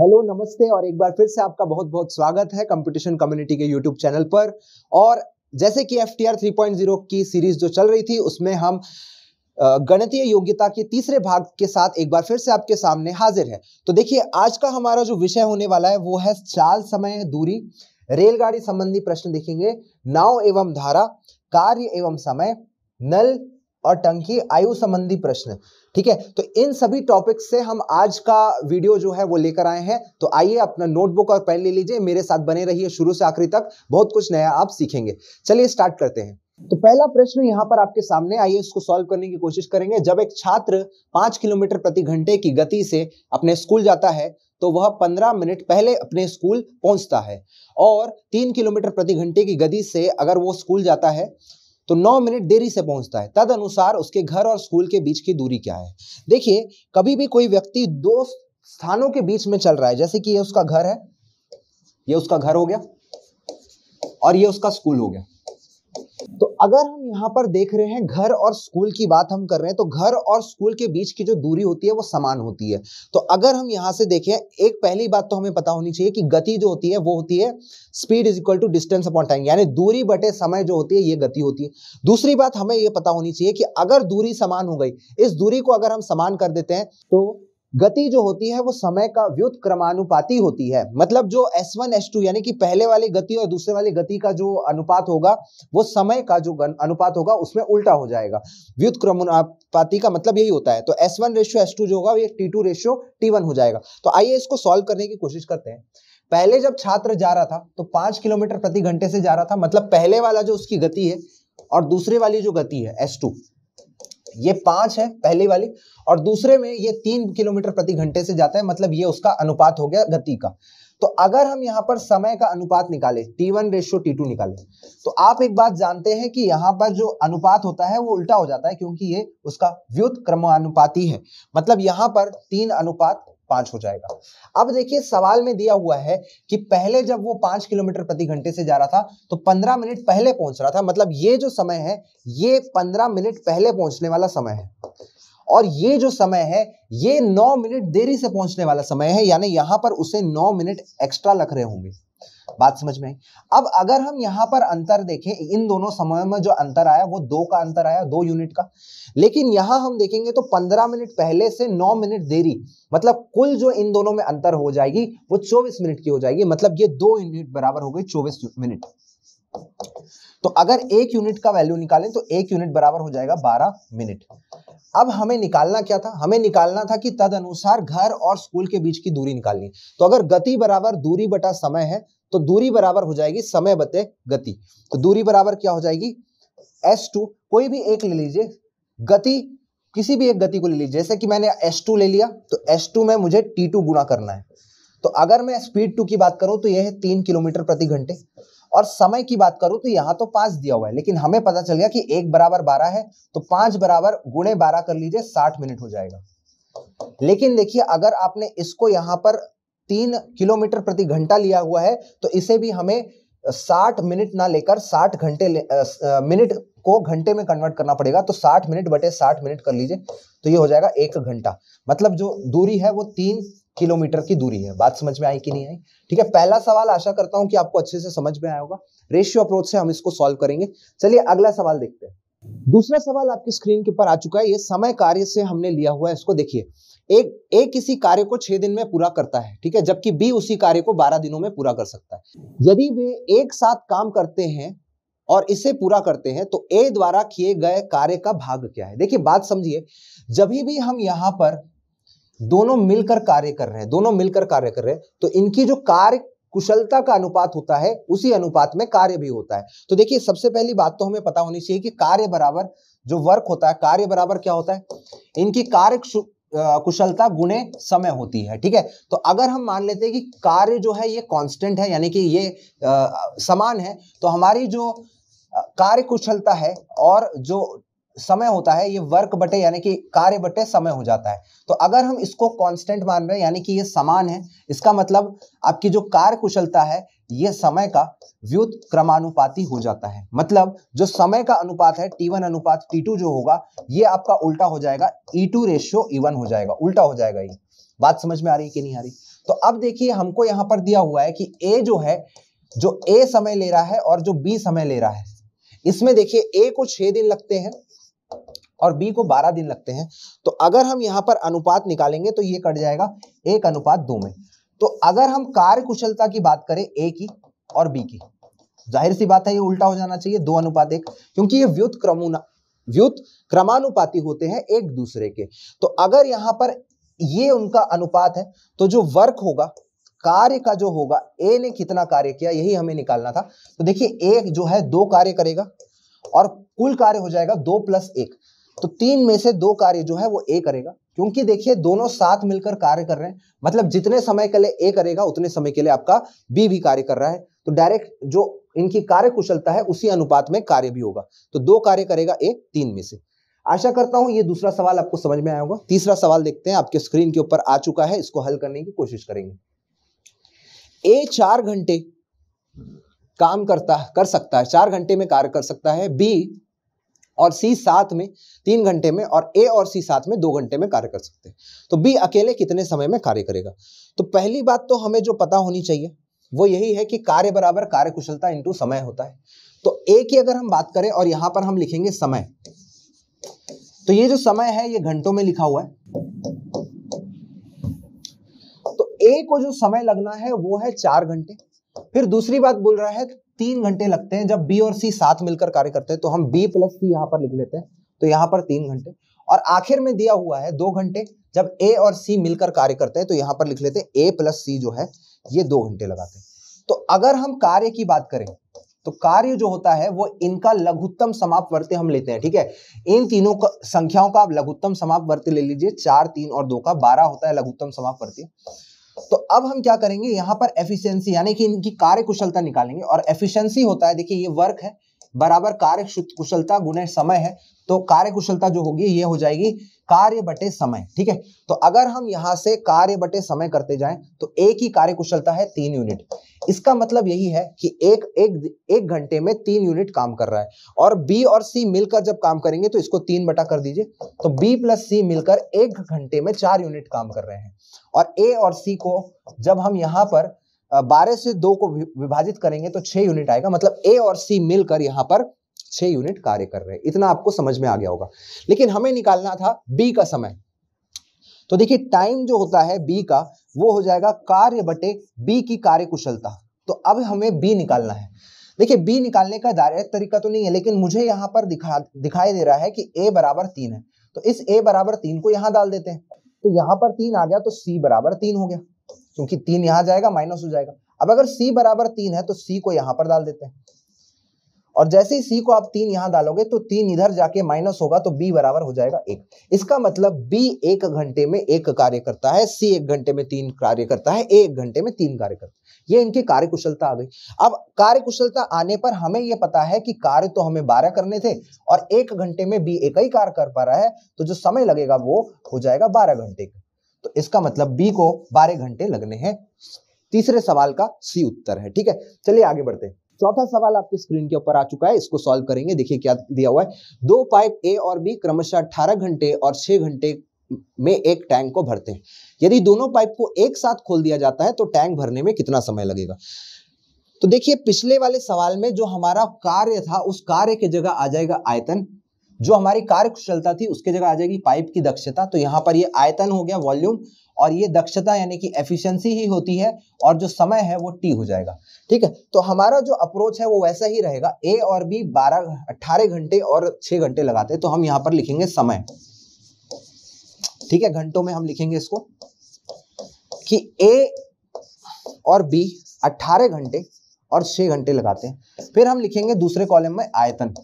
hello नमस्ते और एक बार फिर से आपका बहुत बहुत स्वागत है कंपटीशन कम्युनिटी के यूट्यूब चैनल पर और जैसे कि एफ 3.0 की सीरीज जो चल रही थी उसमें हम गणितीय योग्यता के तीसरे भाग के साथ एक बार फिर से आपके सामने हाजिर है तो देखिए आज का हमारा जो विषय होने वाला है वो है चाल समय दूरी रेलगाड़ी संबंधी प्रश्न देखेंगे नाव एवं धारा कार्य एवं समय नल और टंकी आयु संबंधी प्रश्न ठीक है तो इन सभी टॉपिक्स से हम आज का वीडियो जो है वो लेकर आए हैं तो आइए अपना नोटबुक और पेन ले लीजिए मेरे साथ बने रहिए शुरू से आखिरी तक बहुत कुछ नया आप सीखेंगे चलिए स्टार्ट करते हैं तो पहला प्रश्न यहाँ पर आपके सामने आइए इसको सॉल्व करने की कोशिश करेंगे जब एक छात्र पांच किलोमीटर प्रति घंटे की गति से अपने स्कूल जाता है तो वह पंद्रह मिनट पहले अपने स्कूल पहुंचता है और तीन किलोमीटर प्रति घंटे की गति से अगर वो स्कूल जाता है तो नौ मिनट देरी से पहुंचता है तद अनुसार उसके घर और स्कूल के बीच की दूरी क्या है देखिए कभी भी कोई व्यक्ति दो स्थानों के बीच में चल रहा है जैसे कि ये उसका घर है ये उसका घर हो गया और ये उसका स्कूल हो गया तो अगर हम यहाँ पर देख रहे हैं घर और स्कूल की बात हम कर रहे हैं तो घर और स्कूल के बीच की जो दूरी होती है वो समान होती है तो अगर हम यहाँ से देखें एक पहली बात तो हमें पता होनी चाहिए कि गति जो होती है वो होती है speed is equal to distance upon time यानी दूरी बटे समय जो होती है ये गति होती है दूसरी बात हमें यह पता होनी चाहिए कि अगर दूरी समान हो गई इस दूरी को अगर हम समान कर देते हैं तो गति जो होती है वो समय का व्युत क्रमानुपाती होती है मतलब जो S1 S2 यानी कि पहले वाली गति और दूसरे वाली गति का जो अनुपात होगा वो समय का जो अनुपात होगा उसमें उल्टा हो जाएगा व्युत क्रमानुपाती का मतलब यही होता है तो S1 रेशियो एस जो होगा ये T2 रेशियो टी हो जाएगा तो आइए इसको सॉल्व करने की कोशिश करते हैं पहले जब छात्र जा रहा था तो पांच किलोमीटर प्रति घंटे से जा रहा था मतलब पहले वाला जो उसकी गति है और दूसरे वाली जो गति है एस ये पांच है पहली वाली और दूसरे में ये तीन किलोमीटर प्रति घंटे से जाता है मतलब ये उसका अनुपात हो गया गति का तो अगर हम यहाँ पर समय का अनुपात निकाले T one ratio T two निकाले तो आप एक बात जानते हैं कि यहाँ पर जो अनुपात होता है वो उल्टा हो जाता है क्योंकि ये उसका व्युत क्रमानुपाती है मतलब यहाँ पर तीन अनुपात पांच हो जाएगा अब देखिए सवाल में दिया हुआ है कि पहले जब वो पांच किलोमीटर प्रति घंटे से जा रहा था तो पंद्रह मिनट पहले पहुंच रहा था मतलब ये जो समय है ये पंद्रह मिनट पहले पहुंचने वाला समय है और ये जो समय है ये नौ मिनट देरी से पहुंचने वाला समय है यानी यहां पर उसे नौ मिनट एक्स्ट्रा लग रहे होंगे बात समझ में अब अगर हम यहाँ पर अंतर देखें इन दोनों समयों में जो अंतर आया वो दो का अंतर आया दो यूनिट का लेकिन यहाँ हम देखेंगे तो पंद्रह मिनट पहले से नौ मिनट देरी मतलब कुल जो इन दोनों में अंतर हो जाएगी वो चौबीस मिनट की हो जाएगी मतलब ये दो यूनिट बराबर हो गई चौबीस मिनट तो अगर एक यूनिट का वैल्यू निकालें तो एक यूनिट बराबर हो जाएगा बारह मिनट अब हमें निकालना क्या था हमें निकालना था कि तद अनुसार घर और स्कूल के बीच की दूरी निकालनी तो अगर गति बराबर दूरी बटा समय है तो दूरी बराबर हो जाएगी समय बटे गति तो दूरी बराबर क्या हो जाएगी एस टू कोई भी एक ले लीजिए गति किसी भी एक गति को ले लीजिए जैसे कि मैंने एस टू ले लिया तो एस टू में मुझे टी टू गुणा करना है तो अगर मैं स्पीड टू की बात करूं तो यह है तीन किलोमीटर प्रति घंटे और समय की बात करूं तो यहां तो पांच दिया हुआ है लेकिन हमें पता चल गया कि एक बराबर बारह है तो पांच बराबर गुणे बारह कर लीजिए साठ मिनट हो जाएगा लेकिन देखिए अगर आपने इसको यहां पर तीन किलोमीटर प्रति घंटा लिया हुआ है तो इसे भी हमें साठ मिनट ना लेकर साठ घंटे ले, मिनट को घंटे में कन्वर्ट करना पड़ेगा तो साठ मिनट बटे साठ मिनट कर लीजिए तो ये हो जाएगा एक घंटा मतलब जो दूरी है वो तीन किलोमीटर की दूरी है बात समझ में आई कि नहीं आई ठीक है पहला सवाल आशा करता हूं कि आपको अच्छे से समझ में आया होगा रेशियो अप्रोच से हम इसको सॉल्व करेंगे चलिए अगला सवाल देखते हैं दूसरा सवाल आपकी स्क्रीन के ऊपर आ चुका है ये समय कार्य से हमने लिया हुआ है इसको देखिए एक एक किसी कार्य को छह दिन में पूरा करता है ठीक है जबकि बी उसी कार्य को बारह दिनों में पूरा कर सकता है यदि वे एक साथ काम करते हैं और इसे पूरा करते हैं तो ए द्वारा किए गए कार्य का भाग क्या है देखिए बात समझिए जब भी हम यहां पर दोनों मिलकर कार्य कर रहे हैं दोनों मिलकर कार्य कर रहे हैं तो इनकी जो कार्य कुशलता का अनुपात होता है उसी अनुपात में कार्य भी होता है तो देखिए सबसे पहली बात तो हमें पता होनी चाहिए कि कार्य बराबर जो वर्क होता है कार्य बराबर क्या होता है इनकी कार्य कुशलता गुणे समय होती है ठीक है तो अगर हम मान लेते हैं कि कार्य जो है ये कांस्टेंट है यानी कि ये आ, समान है तो हमारी जो कार्य कुशलता है और जो समय होता है ये वर्क बटे यानी कि कार्य बटे समय हो जाता है तो अगर हम इसको कांस्टेंट मान रहे हैं यानी कि ये समान है इसका मतलब आपकी जो कार्य कुशलता है ये समय का व्युत क्रमानुपाती हो जाता है मतलब जो समय का अनुपात है टी वन अनुपात टी टू जो होगा ये आपका उल्टा हो जाएगा E two ratio E one हो जाएगा उल्टा हो जाएगा ये बात समझ में आ रही है कि नहीं आ रही तो अब देखिए हमको यहां पर दिया हुआ है कि ए जो है जो ए समय ले रहा है और जो बी समय ले रहा है इसमें देखिए ए को छह दिन लगते हैं और बी को बारह दिन लगते हैं तो अगर हम यहाँ पर अनुपात निकालेंगे तो ये कट जाएगा एक अनुपात दो में तो अगर हम कार्य कुशलता की बात करें ए की और बी की जाहिर सी बात है ये उल्टा हो जाना चाहिए दो अनुपात एक क्योंकि ये व्युत क्रमुना व्युत क्रमानुपाती होते हैं एक दूसरे के तो अगर यहां पर ये उनका अनुपात है तो जो वर्क होगा कार्य का जो होगा ए ने कितना कार्य किया यही हमें निकालना था तो देखिए एक जो है दो कार्य करेगा और कुल कार्य हो जाएगा दो प्लस एक तो तीन में से दो कार्य जो है वो ए करेगा क्योंकि देखिए दोनों साथ मिलकर कार्य कर रहे हैं मतलब जितने समय के लिए ए करेगा उतने समय के लिए आपका बी भी कार्य कर रहा है तो डायरेक्ट जो इनकी कार्य कुशलता है उसी अनुपात में कार्य भी होगा तो दो कार्य करेगा ए तीन में से आशा करता हूं ये दूसरा सवाल आपको समझ में आया होगा तीसरा सवाल देखते हैं आपके स्क्रीन के ऊपर आ चुका है इसको हल करने की कोशिश करेंगे ए चार घंटे काम करता कर सकता है चार घंटे में कार्य कर सकता है बी और सी साथ में तीन घंटे में और ए और सी साथ में दो घंटे में कार्य कर सकते हैं तो बी अकेले कितने समय में कार्य करेगा तो पहली बात तो हमें जो पता होनी चाहिए वो यही है कि कार्य बराबर कार्य कुशलता इंटू समय होता है तो ए की अगर हम बात करें और यहां पर हम लिखेंगे समय तो ये जो समय है ये घंटों में लिखा हुआ है तो ए को जो समय लगना है वो है चार घंटे फिर दूसरी बात बोल रहा है तीन घंटे लगते हैं जब बी और सी साथ मिलकर कार्य करते हैं तो हम बी प्लस सी यहाँ पर लिख लेते हैं तो यहाँ पर तीन घंटे और आखिर में दिया हुआ है दो घंटे जब ए और सी मिलकर कार्य करते हैं तो यहाँ पर लिख लेते हैं ए प्लस सी जो है ये दो घंटे लगाते हैं तो अगर हम कार्य की बात करें तो कार्य जो होता है वो इनका लघुत्तम समापवर्ती हम लेते हैं ठीक है इन तीनों का, संख्याओं का आप लघुत्तम समापवर्ती ले लीजिए चार तीन और दो का बारह होता है लघुत्तम समापवर्ती तो अब हम क्या करेंगे यहां पर एफिशिएंसी यानी कि इनकी कार्य कुशलता निकालेंगे और एफिशिएंसी होता है देखिए ये वर्क है बराबर कार्य कुशलता गुणे समय है तो कार्य कुशलता जो होगी ये हो जाएगी कार्य बटे समय ठीक है तो अगर हम यहां से कार्य बटे समय करते जाएं तो एक ही कार्य कुशलता है तीन यूनिट इसका मतलब यही है कि एक एक एक घंटे में तीन यूनिट काम कर रहा है और बी और सी मिलकर जब काम करेंगे तो इसको तीन बटा कर दीजिए तो बी प्लस सी मिलकर एक घंटे में चार यूनिट काम कर रहे हैं और ए और सी को जब हम यहाँ पर बारह से दो को विभाजित करेंगे तो छह यूनिट आएगा मतलब ए और सी मिलकर यहाँ पर छह यूनिट कार्य कर रहे हैं इतना आपको समझ में आ गया होगा लेकिन हमें निकालना था बी का समय तो देखिए टाइम जो होता है बी का वो हो जाएगा कार्य बटे बी की कार्य कुशलता तो अब हमें बी निकालना है देखिए बी निकालने का डायरेक्ट तरीका तो नहीं है लेकिन मुझे यहाँ पर दिखा दिखाई दे रहा है कि ए बराबर तीन है तो इस ए बराबर तीन को यहां डाल देते हैं तो यहां पर तीन आ गया तो सी बराबर तीन हो गया क्योंकि तीन यहां जाएगा माइनस हो जाएगा अब अगर सी बराबर तीन है तो सी को यहां पर डाल देते हैं और जैसे ही सी को आप तीन यहां डालोगे तो तीन इधर जाके माइनस होगा तो बी बराबर हो जाएगा एक इसका मतलब बी एक घंटे में एक कार्य करता है सी एक घंटे में तीन कार्य करता है ए एक घंटे में तीन कार्य करता है ये इनकी कार्यकुशलता आ गई अब कार्यकुशलता आने पर हमें यह पता है कि कार्य तो हमें बारह करने थे और एक घंटे में बी एक ही कार्य कर पा रहा है तो जो समय लगेगा वो हो जाएगा बारह घंटे का तो इसका मतलब बी को बारह घंटे लगने हैं तीसरे सवाल का सी उत्तर है ठीक है चलिए आगे बढ़ते हैं चौथा सवाल आपके स्क्रीन के ऊपर आ चुका है इसको सॉल्व करेंगे देखिए क्या दिया हुआ है दो पाइप ए और बी क्रमशः अठारह घंटे और छह घंटे में एक टैंक को भरते हैं यदि दोनों पाइप को एक साथ खोल दिया जाता है तो टैंक भरने में कितना समय लगेगा तो देखिए पिछले वाले सवाल में जो हमारा कार्य था उस कार्य की जगह आ जाएगा आयतन जो हमारी कार्य कुशलता थी उसके जगह आ जाएगी पाइप की दक्षता तो यहां पर ये आयतन हो गया वॉल्यूम और ये दक्षता यानी कि एफिशिएंसी ही होती है और जो समय है वो टी हो जाएगा ठीक है तो हमारा जो अप्रोच है वो वैसा ही रहेगा ए और बी बारह अट्ठारह घंटे और छह घंटे लगाते तो हम यहां पर लिखेंगे समय ठीक है घंटों में हम लिखेंगे इसको कि ए और बी 18 घंटे और 6 घंटे लगाते हैं फिर हम लिखेंगे दूसरे कॉलम में आयतन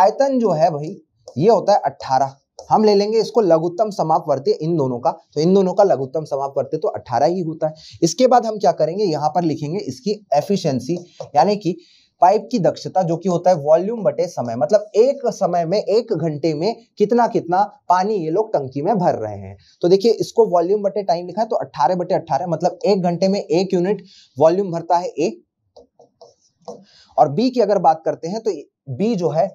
आयतन जो है भाई ये होता है अट्ठारह हम ले लेंगे इसको लघुत्तम समापवर्त्य इन दोनों का तो इन दोनों का लघुत्तम समापवर्त्य तो 18 ही होता है इसके बाद हम क्या करेंगे यहाँ पर लिखेंगे इसकी एफिशिएंसी यानी कि पाइप की दक्षता जो कि होता है वॉल्यूम बटे समय मतलब एक समय में एक घंटे में कितना कितना पानी ये लोग टंकी में भर रहे हैं तो देखिए इसको वॉल्यूम बटे टाइम लिखा है तो 18 बटे 18 मतलब एक घंटे में एक यूनिट वॉल्यूम भरता है ए और बी की अगर बात करते हैं तो बी जो है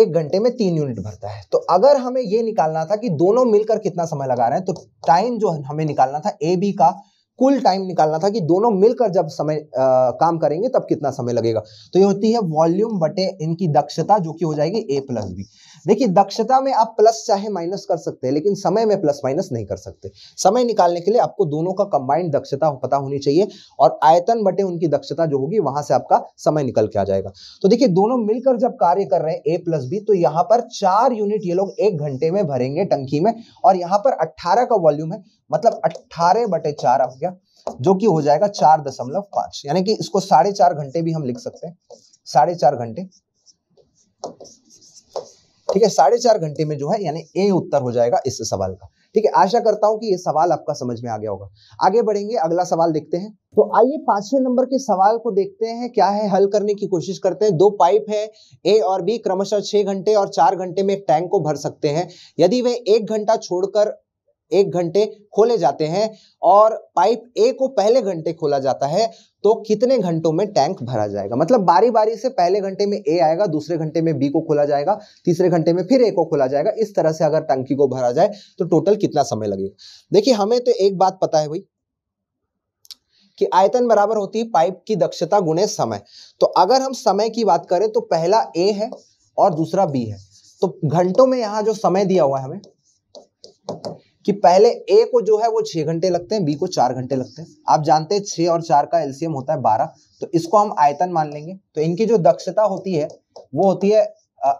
एक घंटे में तीन यूनिट भरता है तो अगर हमें यह निकालना था कि दोनों मिलकर कितना समय लगा रहे हैं तो टाइम जो हमें निकालना था ए बी का कुल टाइम निकालना था कि दोनों मिलकर जब समय आ, काम करेंगे तब कितना समय लगेगा तो ये होती है वॉल्यूम बटे इनकी दक्षता जो कि हो जाएगी ए प्लस बी देखिए दक्षता में आप प्लस चाहे माइनस कर सकते हैं लेकिन समय में प्लस माइनस नहीं कर सकते समय निकालने के लिए आपको दोनों का कंबाइंड दक्षता पता होनी चाहिए और आयतन बटे उनकी दक्षता जो होगी वहां से आपका समय निकल के आ जाएगा तो देखिए दोनों मिलकर जब कार्य कर रहे हैं ए प्लस बी तो यहाँ पर चार यूनिट ये लोग एक घंटे में भरेंगे टंकी में और यहाँ पर अट्ठारह का वॉल्यूम है मतलब अट्ठारह बटे चार हो गया जो कि हो जाएगा चार दशमलव पांच यानी कि इसको साढ़े चार घंटे भी हम लिख सकते हैं साढ़े चार घंटे ठीक है साढ़े चार घंटे में जो है यानी ए उत्तर हो जाएगा इस सवाल का ठीक है आशा करता हूं कि ये सवाल आपका समझ में आ गया होगा आगे बढ़ेंगे अगला सवाल देखते हैं तो आइए पांचवें नंबर के सवाल को देखते हैं क्या है हल करने की कोशिश करते हैं दो पाइप है ए और बी क्रमशः छह घंटे और चार घंटे में एक टैंक को भर सकते हैं यदि वे एक घंटा छोड़कर एक घंटे खोले जाते हैं और पाइप ए को पहले घंटे खोला जाता है तो कितने घंटों में टैंक भरा जाएगा मतलब बारी बारी से पहले घंटे में ए आएगा दूसरे घंटे में बी को खोला जाएगा तीसरे घंटे में फिर ए को खोला जाएगा इस तरह से अगर टंकी को भरा जाए तो टोटल कितना समय लगेगा देखिए हमें तो एक बात पता है भाई कि आयतन बराबर होती है पाइप की दक्षता गुणे समय तो अगर हम समय की बात करें तो पहला ए है और दूसरा बी है तो घंटों में यहां जो समय दिया हुआ है हमें कि पहले ए को जो है वो छह घंटे लगते हैं बी को चार घंटे लगते हैं आप जानते हैं छह और चार का एलसीएम होता है बारह तो इसको हम आयतन मान लेंगे तो इनकी जो दक्षता होती है वो होती है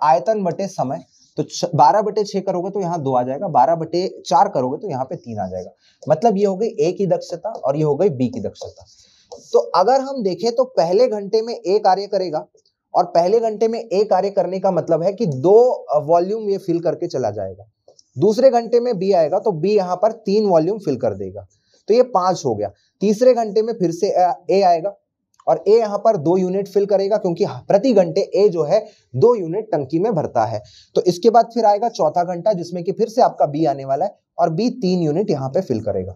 आयतन बटे समय तो बारह बटे छह करोगे तो यहाँ दो आ जाएगा बारह बटे चार करोगे तो यहाँ पे तीन आ जाएगा मतलब ये हो गई ए की दक्षता और ये हो गई बी की दक्षता तो अगर हम देखें तो पहले घंटे में ए कार्य करेगा और पहले घंटे में ए कार्य करने का मतलब है कि दो वॉल्यूम ये फिल करके चला जाएगा दूसरे घंटे में बी आएगा तो बी यहाँ पर तीन वॉल्यूम फिल कर देगा तो ये पांच हो गया तीसरे घंटे में फिर से ए आएगा और ए यहाँ पर दो यूनिट फिल करेगा क्योंकि प्रति घंटे ए जो है दो यूनिट टंकी में भरता है तो इसके बाद फिर आएगा चौथा घंटा जिसमें कि फिर से आपका बी आने वाला है और बी तीन यूनिट यहाँ पे फिल करेगा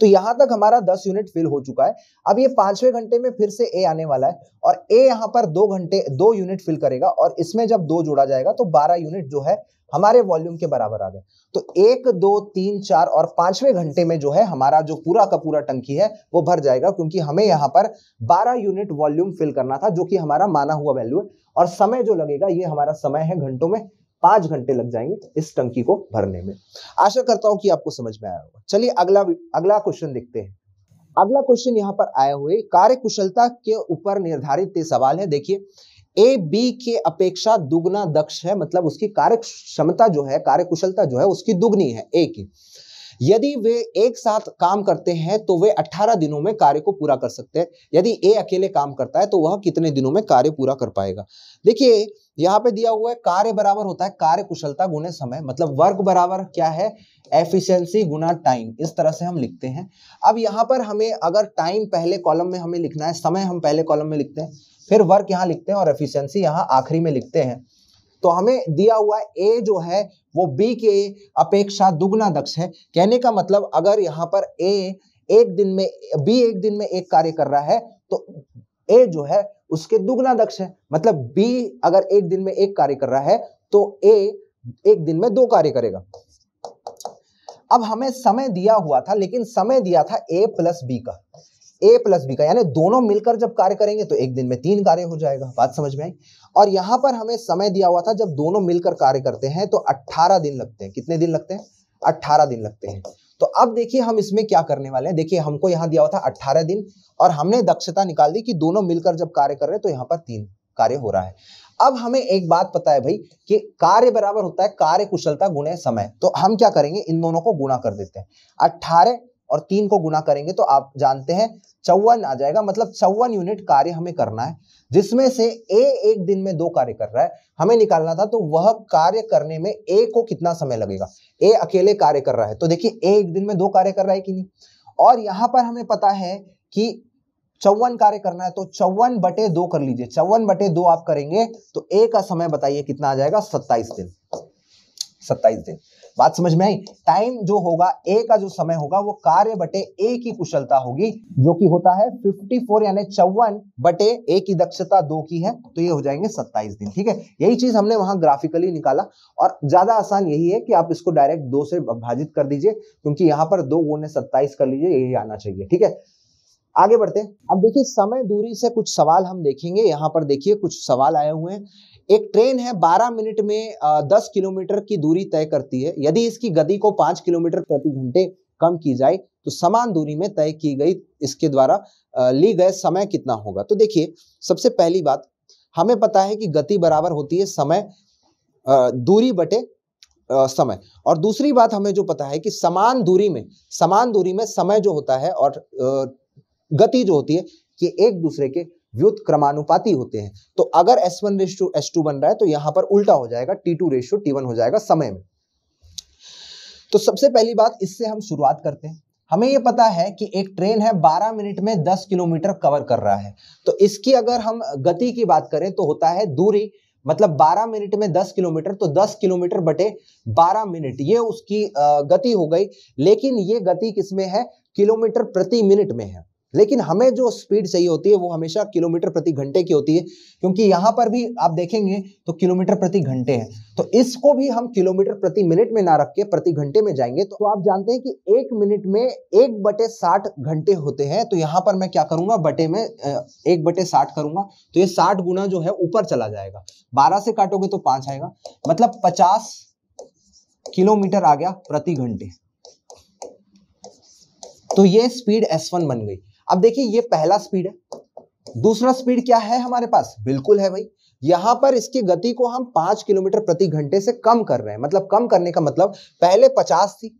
तो यहां तक हमारा दस यूनिट फिल हो चुका है अब ये पांचवें घंटे में फिर से ए आने वाला है और ए यहाँ पर दो घंटे दो यूनिट फिल करेगा और इसमें जब दो जोड़ा जाएगा तो बारह यूनिट जो है हमारे वॉल्यूम के बराबर आ गए तो एक दो तीन चार और पांचवें घंटे में जो है हमारा जो पूरा का पूरा टंकी है वो भर जाएगा क्योंकि हमें यहाँ पर 12 यूनिट वॉल्यूम फिल करना था जो कि हमारा माना हुआ वैल्यू है और समय जो लगेगा ये हमारा समय है घंटों में पांच घंटे लग जाएंगे इस टंकी को भरने में आशा करता हूं कि आपको समझ में आया होगा चलिए अगला अगला क्वेश्चन देखते हैं अगला क्वेश्चन यहाँ पर आया हुए कार्य कुशलता के ऊपर निर्धारित सवाल है देखिए ए बी के अपेक्षा दुगना दक्ष है मतलब उसकी कार्य क्षमता जो है कार्य कुशलता जो है उसकी दुगनी है ए की यदि वे एक साथ काम करते हैं तो वे 18 दिनों में कार्य को पूरा कर सकते हैं यदि ए अकेले काम करता है तो वह कितने दिनों में कार्य पूरा कर पाएगा देखिए यहाँ पे दिया हुआ है कार्य बराबर होता है कार्य कुशलता गुणे समय मतलब वर्क बराबर क्या है एफिशिएंसी गुना टाइम इस तरह से हम लिखते हैं अब यहाँ पर हमें अगर टाइम पहले कॉलम में हमें लिखना है समय हम पहले कॉलम में लिखते हैं फिर वर्क यहाँ लिखते हैं और एफिशिएंसी यहाँ आखिरी में लिखते हैं तो हमें दिया हुआ ए जो है वो बी के अपेक्षा दुगना दक्ष है कहने का मतलब अगर यहाँ पर ए एक दिन में बी एक दिन में एक कार्य कर रहा है तो ए जो है उसके दुगना दक्ष है मतलब बी अगर एक दिन में एक कार्य कर रहा है तो ए एक दिन में दो कार्य करेगा अब हमें समय दिया हुआ था लेकिन समय दिया था ए प्लस बी का ए प्लस बी का यानी दोनों मिलकर जब कार्य करेंगे तो एक दिन में तीन कार्य हो जाएगा बात समझ में आई और यहां पर हमें समय दिया हुआ था जब दोनों मिलकर कार्य करते हैं तो अट्ठारह दिन लगते हैं कितने दिन लगते हैं अट्ठारह दिन लगते हैं तो अब देखिए हम इसमें क्या करने वाले हैं देखिए हमको यहाँ दिया हुआ था अट्ठारह दिन और हमने दक्षता निकाल दी कि दोनों मिलकर जब कार्य कर रहे हैं तो यहाँ पर तीन कार्य हो रहा है अब हमें एक बात पता है भाई कि कार्य बराबर होता है कार्य कुशलता गुणे समय तो हम क्या करेंगे इन दोनों को गुणा कर देते हैं अट्ठारह और तीन को गुना करेंगे तो आप जानते हैं चौवन आ जाएगा मतलब चौवन यूनिट कार्य हमें करना है जिसमें से ए एक दिन में दो कार्य कर रहा है हमें निकालना था तो वह कार्य करने में ए को कितना समय लगेगा ए अकेले कार्य कर रहा है तो देखिए ए एक दिन में दो कार्य कर रहा है कि नहीं और यहां पर हमें पता है कि चौवन कार्य करना है तो चौवन बटे दो कर लीजिए चौवन बटे दो आप करेंगे तो ए का समय बताइए कितना आ जाएगा सत्ताईस दिन सत्ताईस दिन बात समझ में आई टाइम जो होगा ए का जो समय होगा वो कार्य बटे ए की कुशलता होगी जो कि होता है 54 यानी चौवन बटे ए की दक्षता दो की है तो ये हो जाएंगे 27 दिन ठीक है यही चीज हमने वहां ग्राफिकली निकाला और ज्यादा आसान यही है कि आप इसको डायरेक्ट दो से विभाजित कर दीजिए क्योंकि यहाँ पर दो गुण सत्ताईस कर लीजिए यही आना चाहिए ठीक है आगे बढ़ते हैं अब देखिए समय दूरी से कुछ सवाल हम देखेंगे यहाँ पर देखिए कुछ सवाल आए हुए हैं एक ट्रेन है 12 मिनट में 10 किलोमीटर की दूरी तय करती है यदि इसकी गति को 5 किलोमीटर प्रति घंटे कम की जाए तो समान दूरी में तय की गई इसके द्वारा ली गए समय कितना होगा तो देखिए सबसे पहली बात हमें पता है कि गति बराबर होती है समय दूरी बटे समय और दूसरी बात हमें जो पता है कि समान दूरी में समान दूरी में समय जो होता है और गति जो होती है ये एक दूसरे के क्रमानुपाती होते हैं तो अगर S one ratio S two बन रहा है तो यहां पर उल्टा हो जाएगा T two ratio T one हो जाएगा समय में तो सबसे पहली बात इससे हम शुरुआत करते हैं हमें यह पता है कि एक ट्रेन है 12 मिनट में 10 किलोमीटर कवर कर रहा है तो इसकी अगर हम गति की बात करें तो होता है दूरी मतलब 12 मिनट में 10 किलोमीटर तो 10 किलोमीटर बटे 12 मिनट ये उसकी गति हो गई लेकिन ये गति किसमें है किलोमीटर प्रति मिनट में है लेकिन हमें जो स्पीड चाहिए होती है वो हमेशा किलोमीटर प्रति घंटे की होती है क्योंकि यहाँ पर भी आप देखेंगे तो किलोमीटर प्रति घंटे है तो इसको भी हम किलोमीटर प्रति मिनट में ना रख के प्रति घंटे में जाएंगे तो आप जानते हैं कि एक मिनट में एक बटे साठ घंटे होते हैं तो यहाँ पर मैं क्या करूंगा बटे में एक बटे साठ करूंगा तो ये साठ गुना जो है ऊपर चला जाएगा बारह से काटोगे तो पांच आएगा मतलब पचास किलोमीटर आ गया प्रति घंटे तो ये स्पीड वन बन गई अब देखिए ये पहला स्पीड है दूसरा स्पीड क्या है हमारे पास बिल्कुल है भाई यहां पर इसकी गति को हम पांच किलोमीटर प्रति घंटे से कम कर रहे हैं मतलब कम करने का मतलब पहले पचास थी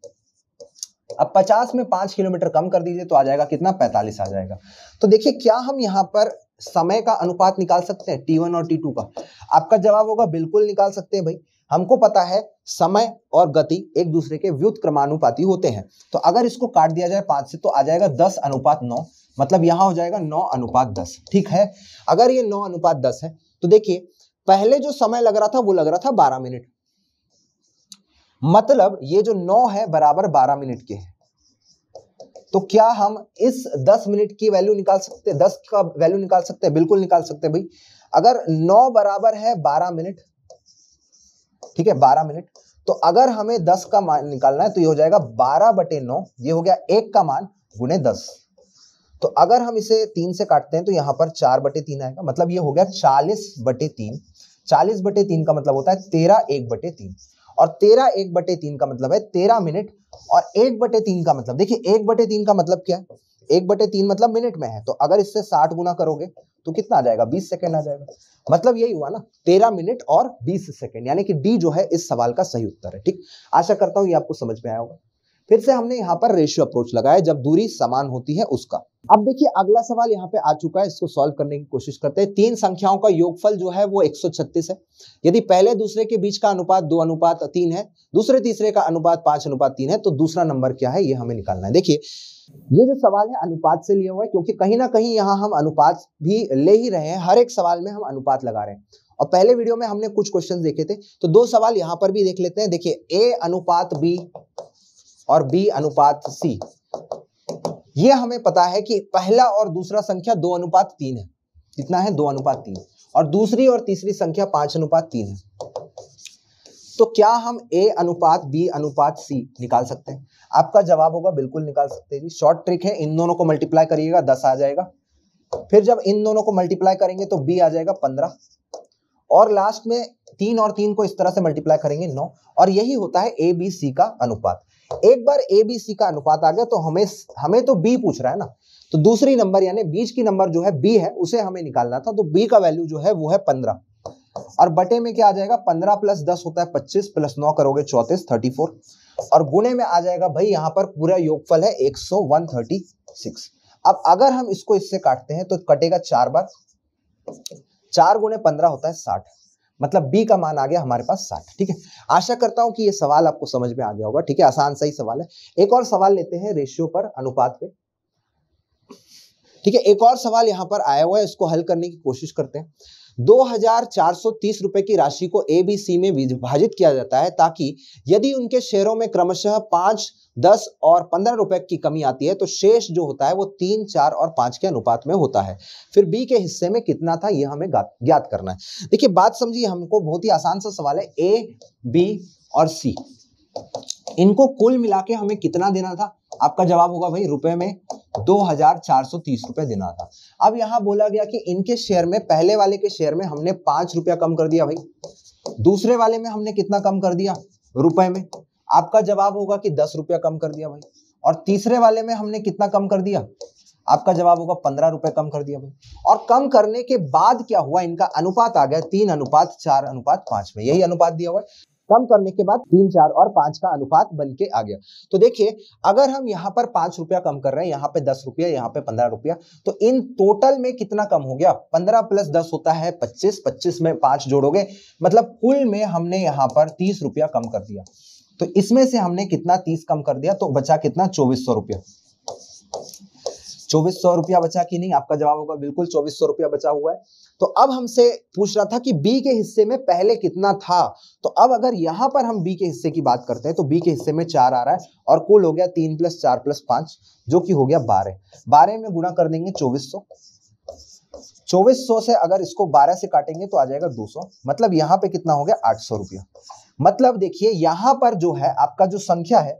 अब पचास में पांच किलोमीटर कम कर दीजिए तो आ जाएगा कितना पैंतालीस आ जाएगा तो देखिए क्या हम यहां पर समय का अनुपात निकाल सकते हैं वन और टू का आपका जवाब होगा बिल्कुल निकाल सकते हैं भाई हमको पता है समय और गति एक दूसरे के व्युत क्रमानुपाती होते हैं तो अगर इसको काट दिया जाए पांच से तो आ जाएगा दस अनुपात नौ मतलब यहां हो जाएगा नौ अनुपात दस ठीक है अगर ये नौ अनुपात दस है तो देखिए पहले जो समय लग रहा था वो लग रहा था बारह मिनट मतलब ये जो नौ है बराबर बारह मिनट के है तो क्या हम इस दस मिनट की वैल्यू निकाल सकते दस का वैल्यू निकाल सकते हैं बिल्कुल निकाल सकते हैं भाई अगर नौ बराबर है बारह मिनट ठीक है बारह मिनट तो अगर हमें दस का मान निकालना है तो ये हो जाएगा बारह बटे नौ ये हो गया एक का मान गुने दस तो अगर हम इसे तीन से काटते हैं तो यहाँ पर चार बटे तीन आएगा मतलब ये हो गया चालीस बटे तीन चालीस बटे तीन का मतलब होता है तेरह एक बटे तीन और तेरह एक बटे तीन का मतलब है तेरह मिनट और एक बटे तीन का मतलब देखिए एक बटे तीन का मतलब क्या है एक बटे तीन मतलब मिनट में है तो अगर इससे साठ गुना करोगे तो कितना आ जाएगा बीस सेकेंड आ जाएगा मतलब यही हुआ ना तेरह मिनट और बीस सेकेंड यानी कि डी जो है इस सवाल का सही उत्तर है ठीक आशा करता हूं ये आपको समझ में आया होगा फिर से हमने यहाँ पर रेशियो अप्रोच लगाया जब दूरी समान होती है उसका अब देखिए अगला सवाल यहाँ पे आ चुका है इसको सॉल्व करने की कोशिश करते हैं तीन संख्याओं का योगफल जो है वो 136 है यदि पहले दूसरे के बीच का अनुपात दो अनुपात तीन है दूसरे तीसरे का अनुपात पांच अनुपात तीन है तो दूसरा नंबर क्या है ये हमें निकालना है देखिए ये जो सवाल है अनुपात से लिया हुआ है क्योंकि कहीं ना कहीं यहाँ हम अनुपात भी ले ही रहे हैं हर एक सवाल में हम अनुपात लगा रहे हैं और पहले वीडियो में हमने कुछ क्वेश्चन देखे थे तो दो सवाल यहाँ पर भी देख लेते हैं देखिए ए अनुपात बी और बी अनुपात सी ये हमें पता है कि पहला और दूसरा संख्या दो अनुपात तीन है कितना है दो अनुपात तीन और दूसरी और तीसरी संख्या पांच अनुपात तीन है तो क्या हम ए अनुपात बी अनुपात सी निकाल सकते हैं आपका जवाब होगा बिल्कुल निकाल सकते हैं जी शॉर्ट ट्रिक है इन दोनों को मल्टीप्लाई करिएगा दस आ जाएगा फिर जब इन दोनों को मल्टीप्लाई करेंगे तो बी आ जाएगा पंद्रह और लास्ट में तीन और तीन को इस तरह से मल्टीप्लाई करेंगे नौ और यही होता है ए बी सी का अनुपात एक बार ए बी सी का अनुपात आ गया तो हमें हमें तो बी पूछ रहा है ना तो दूसरी नंबर यानी बीच की नंबर जो है बी है उसे हमें निकालना था तो बी का वैल्यू जो है वो है पंद्रह और बटे में क्या आ जाएगा पंद्रह प्लस दस होता है पच्चीस प्लस नौ करोगे चौतीस थर्टी फोर और गुणे में आ जाएगा भाई यहां पर पूरा योगफल है एक सौ वन थर्टी सिक्स अब अगर हम इसको इससे काटते हैं तो कटेगा चार बार चार गुणे पंद्रह होता है साठ मतलब बी का मान आ गया हमारे पास साठ ठीक है आशा करता हूं कि ये सवाल आपको समझ में आ गया होगा ठीक है आसान सही सवाल है एक और सवाल लेते हैं रेशियो पर अनुपात पे ठीक है एक और सवाल यहां पर आया हुआ है इसको हल करने की कोशिश करते हैं दो हजार चार सौ तीस रुपए की राशि को एबीसी में विभाजित किया जाता है ताकि यदि उनके शेयरों में क्रमशः पांच दस और पंद्रह रुपए की कमी आती है तो शेष जो होता है वो तीन चार और पांच के अनुपात में होता है फिर बी के हिस्से में कितना था ये हमें ज्ञात करना है देखिए बात समझिए हमको बहुत ही आसान सा सवाल है ए बी और सी इनको कुल मिला के हमें कितना देना था आपका जवाब होगा भाई रुपए में दो हजार चार सौ तीस रुपए देना था अब यहां बोला गया कि इनके शेयर में पहले वाले के शेयर में हमने पांच रुपया कम कर दिया भाई दूसरे वाले में हमने कितना कम कर दिया रुपए में आपका जवाब होगा कि दस रुपया कम कर दिया भाई और तीसरे वाले में हमने कितना कम कर दिया आपका जवाब होगा पंद्रह रुपए कम कर दिया भाई और कम करने के बाद क्या हुआ इनका अनुपात आ गया तीन अनुपात चार अनुपात पांच में यही अनुपात दिया हुआ है कम करने के बाद तीन चार और पांच का अनुपात बन के आ गया तो देखिए अगर हम यहाँ पर पांच रुपया कम कर रहे हैं यहाँ पे दस रुपया यहाँ पे पंद्रह रुपया तो इन टोटल में कितना कम हो गया पंद्रह प्लस दस होता है पच्चीस पच्चीस में पांच जोड़ोगे मतलब कुल में हमने यहाँ पर तीस रुपया कम कर दिया तो इसमें से हमने कितना तीस कम कर दिया तो बचा कितना चौबीस सौ रुपया चौबीस सौ रुपया बचा कि नहीं आपका जवाब होगा बिल्कुल चौबीस सौ रुपया बचा हुआ है तो अब हमसे पूछ रहा था कि बी के हिस्से में पहले कितना था तो अब अगर यहां पर हम बी के हिस्से की बात करते हैं तो बी के हिस्से में चार आ रहा है और कुल हो गया तीन प्लस चार प्लस पांच जो कि हो गया बारह बारह में गुणा कर देंगे चौबीस सौ चौबीस सौ से अगर इसको बारह से काटेंगे तो आ जाएगा दो सौ मतलब यहां पे कितना हो गया आठ सौ रुपया मतलब देखिए यहां पर जो है आपका जो संख्या है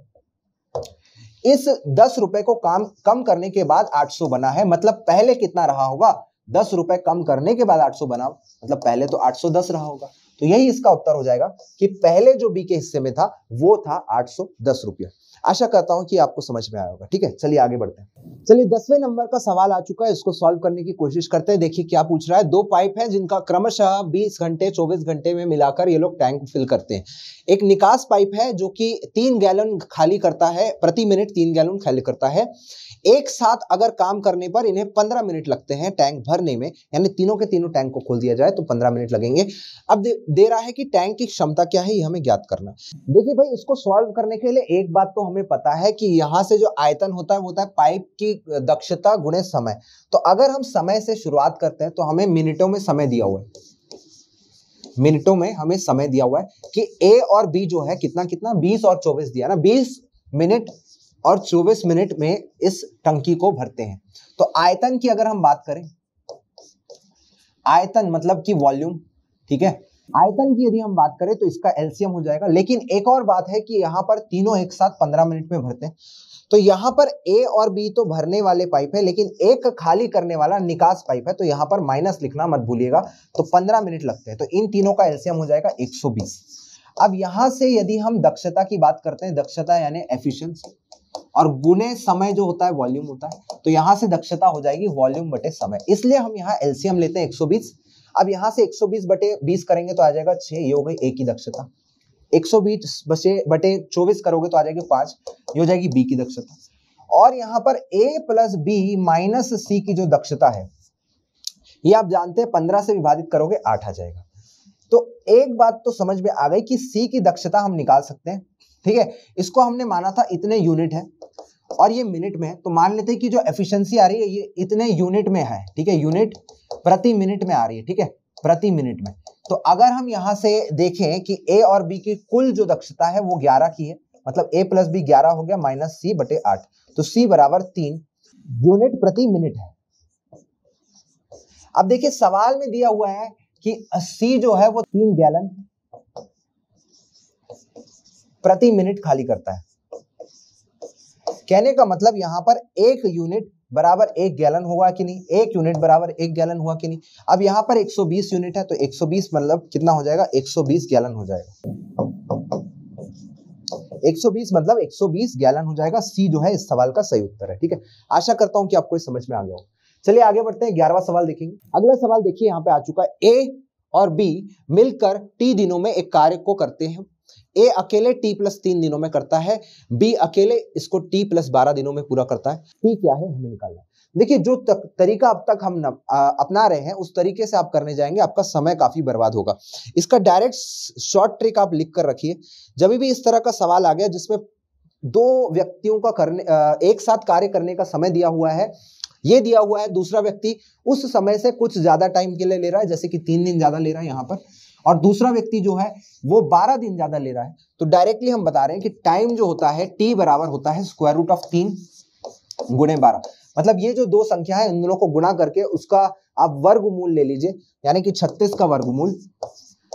इस दस रुपए को काम कम करने के बाद 800 बना है मतलब पहले कितना रहा होगा दस रुपए कम करने के बाद 800 बना मतलब पहले तो 810 रहा होगा तो यही इसका उत्तर हो जाएगा कि पहले जो बी के हिस्से में था वो था आठ सौ दस रुपया आशा करता हूँ कि आपको समझ में आया होगा ठीक है चलिए आगे बढ़ते हैं चलिए दसवें नंबर का सवाल आ चुका है इसको सॉल्व करने की कोशिश करते हैं देखिए क्या पूछ रहा है दो पाइप है जिनका क्रमशः बीस घंटे चौबीस घंटे में मिलाकर ये लोग टैंक फिल करते हैं एक निकास पाइप है जो कि तीन गैलन खाली करता है प्रति मिनट तीन गैलन खाली करता है एक साथ अगर काम करने पर इन्हें पंद्रह मिनट लगते हैं टैंक भरने में यानी तीनों के तीनों टैंक को खोल दिया जाए तो पंद्रह मिनट लगेंगे अब दे, दे रहा है कि टैंक की क्षमता क्या है ये हमें ज्ञात करना देखिए भाई इसको सॉल्व करने के लिए एक बात तो हमें पता है कि यहाँ से जो आयतन होता है वो होता है पाइप की दक्षता गुणे समय तो अगर हम समय से शुरुआत करते हैं तो हमें मिनटों में समय दिया हुआ है मिनटों में हमें समय दिया हुआ है कि ए और बी जो है कितना कितना 20 और 24 दिया ना 20 मिनट और 24 मिनट में इस टंकी को भरते हैं तो आयतन की अगर हम बात करें आयतन मतलब कि वॉल्यूम ठीक है आयतन की यदि हम बात करें तो इसका एलसीएम हो जाएगा लेकिन एक और बात है कि यहाँ पर तीनों एक साथ पंद्रह मिनट में भरते हैं तो यहाँ पर ए और बी तो भरने वाले पाइप है लेकिन एक खाली करने वाला निकास पाइप है तो यहाँ पर माइनस लिखना मत भूलिएगा तो पंद्रह मिनट लगते हैं तो इन तीनों का एलसीएम हो जाएगा एक अब यहां से यदि हम दक्षता की बात करते हैं दक्षता यानी एफिशियंस और गुने समय जो होता है वॉल्यूम होता है तो यहां से दक्षता हो जाएगी वॉल्यूम बटे समय इसलिए हम यहां एलसीएम लेते हैं 120 अब यहां से 120 बटे 20 करेंगे तो आ जाएगा छह ये हो गई ए की दक्षता 120 बचे बटे 24 करोगे तो आ जाएगी पाँच ये हो जाएगी बी की दक्षता और यहां पर A plus B minus C की जो दक्षता है ये आप जानते हैं पंद्रह से विभाजित करोगे आठ आ जाएगा तो एक बात तो समझ में आ गई कि सी की दक्षता हम निकाल सकते हैं ठीक है इसको हमने माना था इतने यूनिट है और ये मिनट में तो मान लेते हैं कि जो एफिशिएंसी आ रही है ये इतने यूनिट में है ठीक है यूनिट प्रति मिनट में आ रही है ठीक है प्रति मिनट में तो अगर हम यहां से देखें कि ए और बी की कुल जो दक्षता है वो ग्यारह की है मतलब ए प्लस बी ग्यारह हो गया माइनस सी बटे आठ तो सी बराबर तीन यूनिट प्रति मिनट है अब देखिए सवाल में दिया हुआ है कि सी जो है वो तीन गैलन प्रति मिनट खाली करता है कहने का मतलब यहां पर एक यूनिट बराबर एक गैलन हुआ कि नहीं एक यूनिट बराबर एक गैलन हुआ कि नहीं अब यहाँ पर 120 यूनिट है तो 120 मतलब कितना हो जाएगा 120 गैलन हो जाएगा 120 मतलब 120 गैलन हो जाएगा सी जो है इस सवाल का सही उत्तर है ठीक है आशा करता हूं कि आपको समझ में आ गया हो चलिए आगे बढ़ते हैं ग्यारहवा सवाल देखेंगे अगला सवाल देखिए यहाँ पे आ चुका है ए और बी मिलकर टी दिनों में एक कार्य को करते हैं ए अकेले टी प्लस तीन दिनों में करता है बी अकेले इसको टी प्लस बारह दिनों में पूरा करता है टी क्या है हमें निकालना देखिए जो तक, तरीका अब तक हम न, आ, अपना रहे हैं उस तरीके से आप करने जाएंगे आपका समय काफी बर्बाद होगा इसका डायरेक्ट शॉर्ट ट्रिक आप लिख कर रखिए जब भी इस तरह का सवाल आ गया जिसमें दो व्यक्तियों का करने आ, एक साथ कार्य करने का समय दिया हुआ है ये दिया हुआ है दूसरा व्यक्ति उस समय से कुछ ज्यादा टाइम के लिए ले रहा है जैसे कि तीन दिन ज्यादा ले रहा है यहाँ पर और दूसरा व्यक्ति जो है वो 12 दिन ज़्यादा ले रहा है तो डायरेक्टली हम बता रहे हैं कि टाइम जो होता है टी बराबर होता है स्क्वायर रूट ऑफ तीन गुणे बारह मतलब ये जो दो संख्या है इन दोनों को गुणा करके उसका आप वर्गमूल ले लीजिए यानी कि छत्तीस का वर्गमूल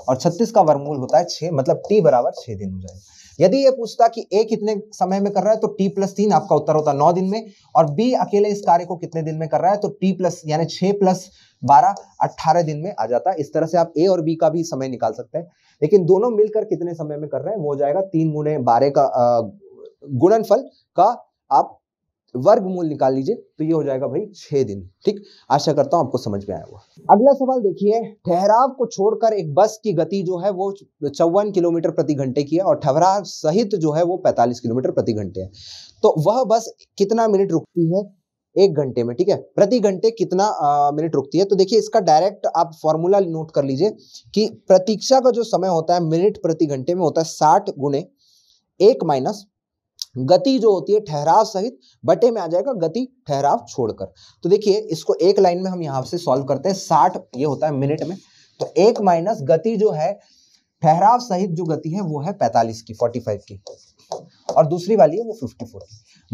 और छत्तीस का वर्गमूल होता है छह मतलब टी बराबर छह दिन हो जाएगा यदि ये पूछता कि ए कितने समय में कर रहा है तो टी प्लस तीन आपका उत्तर होता नौ दिन में और बी अकेले इस कार्य को कितने दिन में कर रहा है तो टी प्लस यानी छह प्लस बारह अट्ठारह दिन में आ जाता है इस तरह से आप ए और बी का भी समय निकाल सकते हैं लेकिन दोनों मिलकर कितने समय में कर रहे हैं वो हो जाएगा तीन गुणे बारह का गुणनफल का आप वर्ग मूल निकाल लीजिए तो ये हो जाएगा भाई छह दिन ठीक आशा करता हूँ आपको समझ में आया हुआ अगला सवाल देखिए ठहराव को छोड़कर एक बस की गति जो है वो चौवन किलोमीटर प्रति घंटे की है और ठहराव सहित जो है वो पैंतालीस किलोमीटर प्रति घंटे है तो वह बस कितना मिनट रुकती है एक घंटे में ठीक है प्रति घंटे कितना मिनट रुकती है तो देखिए इसका डायरेक्ट आप फॉर्मूला नोट कर लीजिए कि प्रतीक्षा का जो समय होता है मिनट प्रति घंटे में होता है साठ गुणे एक माइनस गति जो होती है ठहराव सहित बटे में आ जाएगा गति ठहराव छोड़कर तो देखिए इसको एक लाइन में हम यहां से सॉल्व करते हैं साठ ये होता है मिनट में तो एक माइनस गति जो है ठहराव सहित जो गति है वो है पैंतालीस की फोर्टी फाइव की और दूसरी वाली है वो फिफ्टी फोर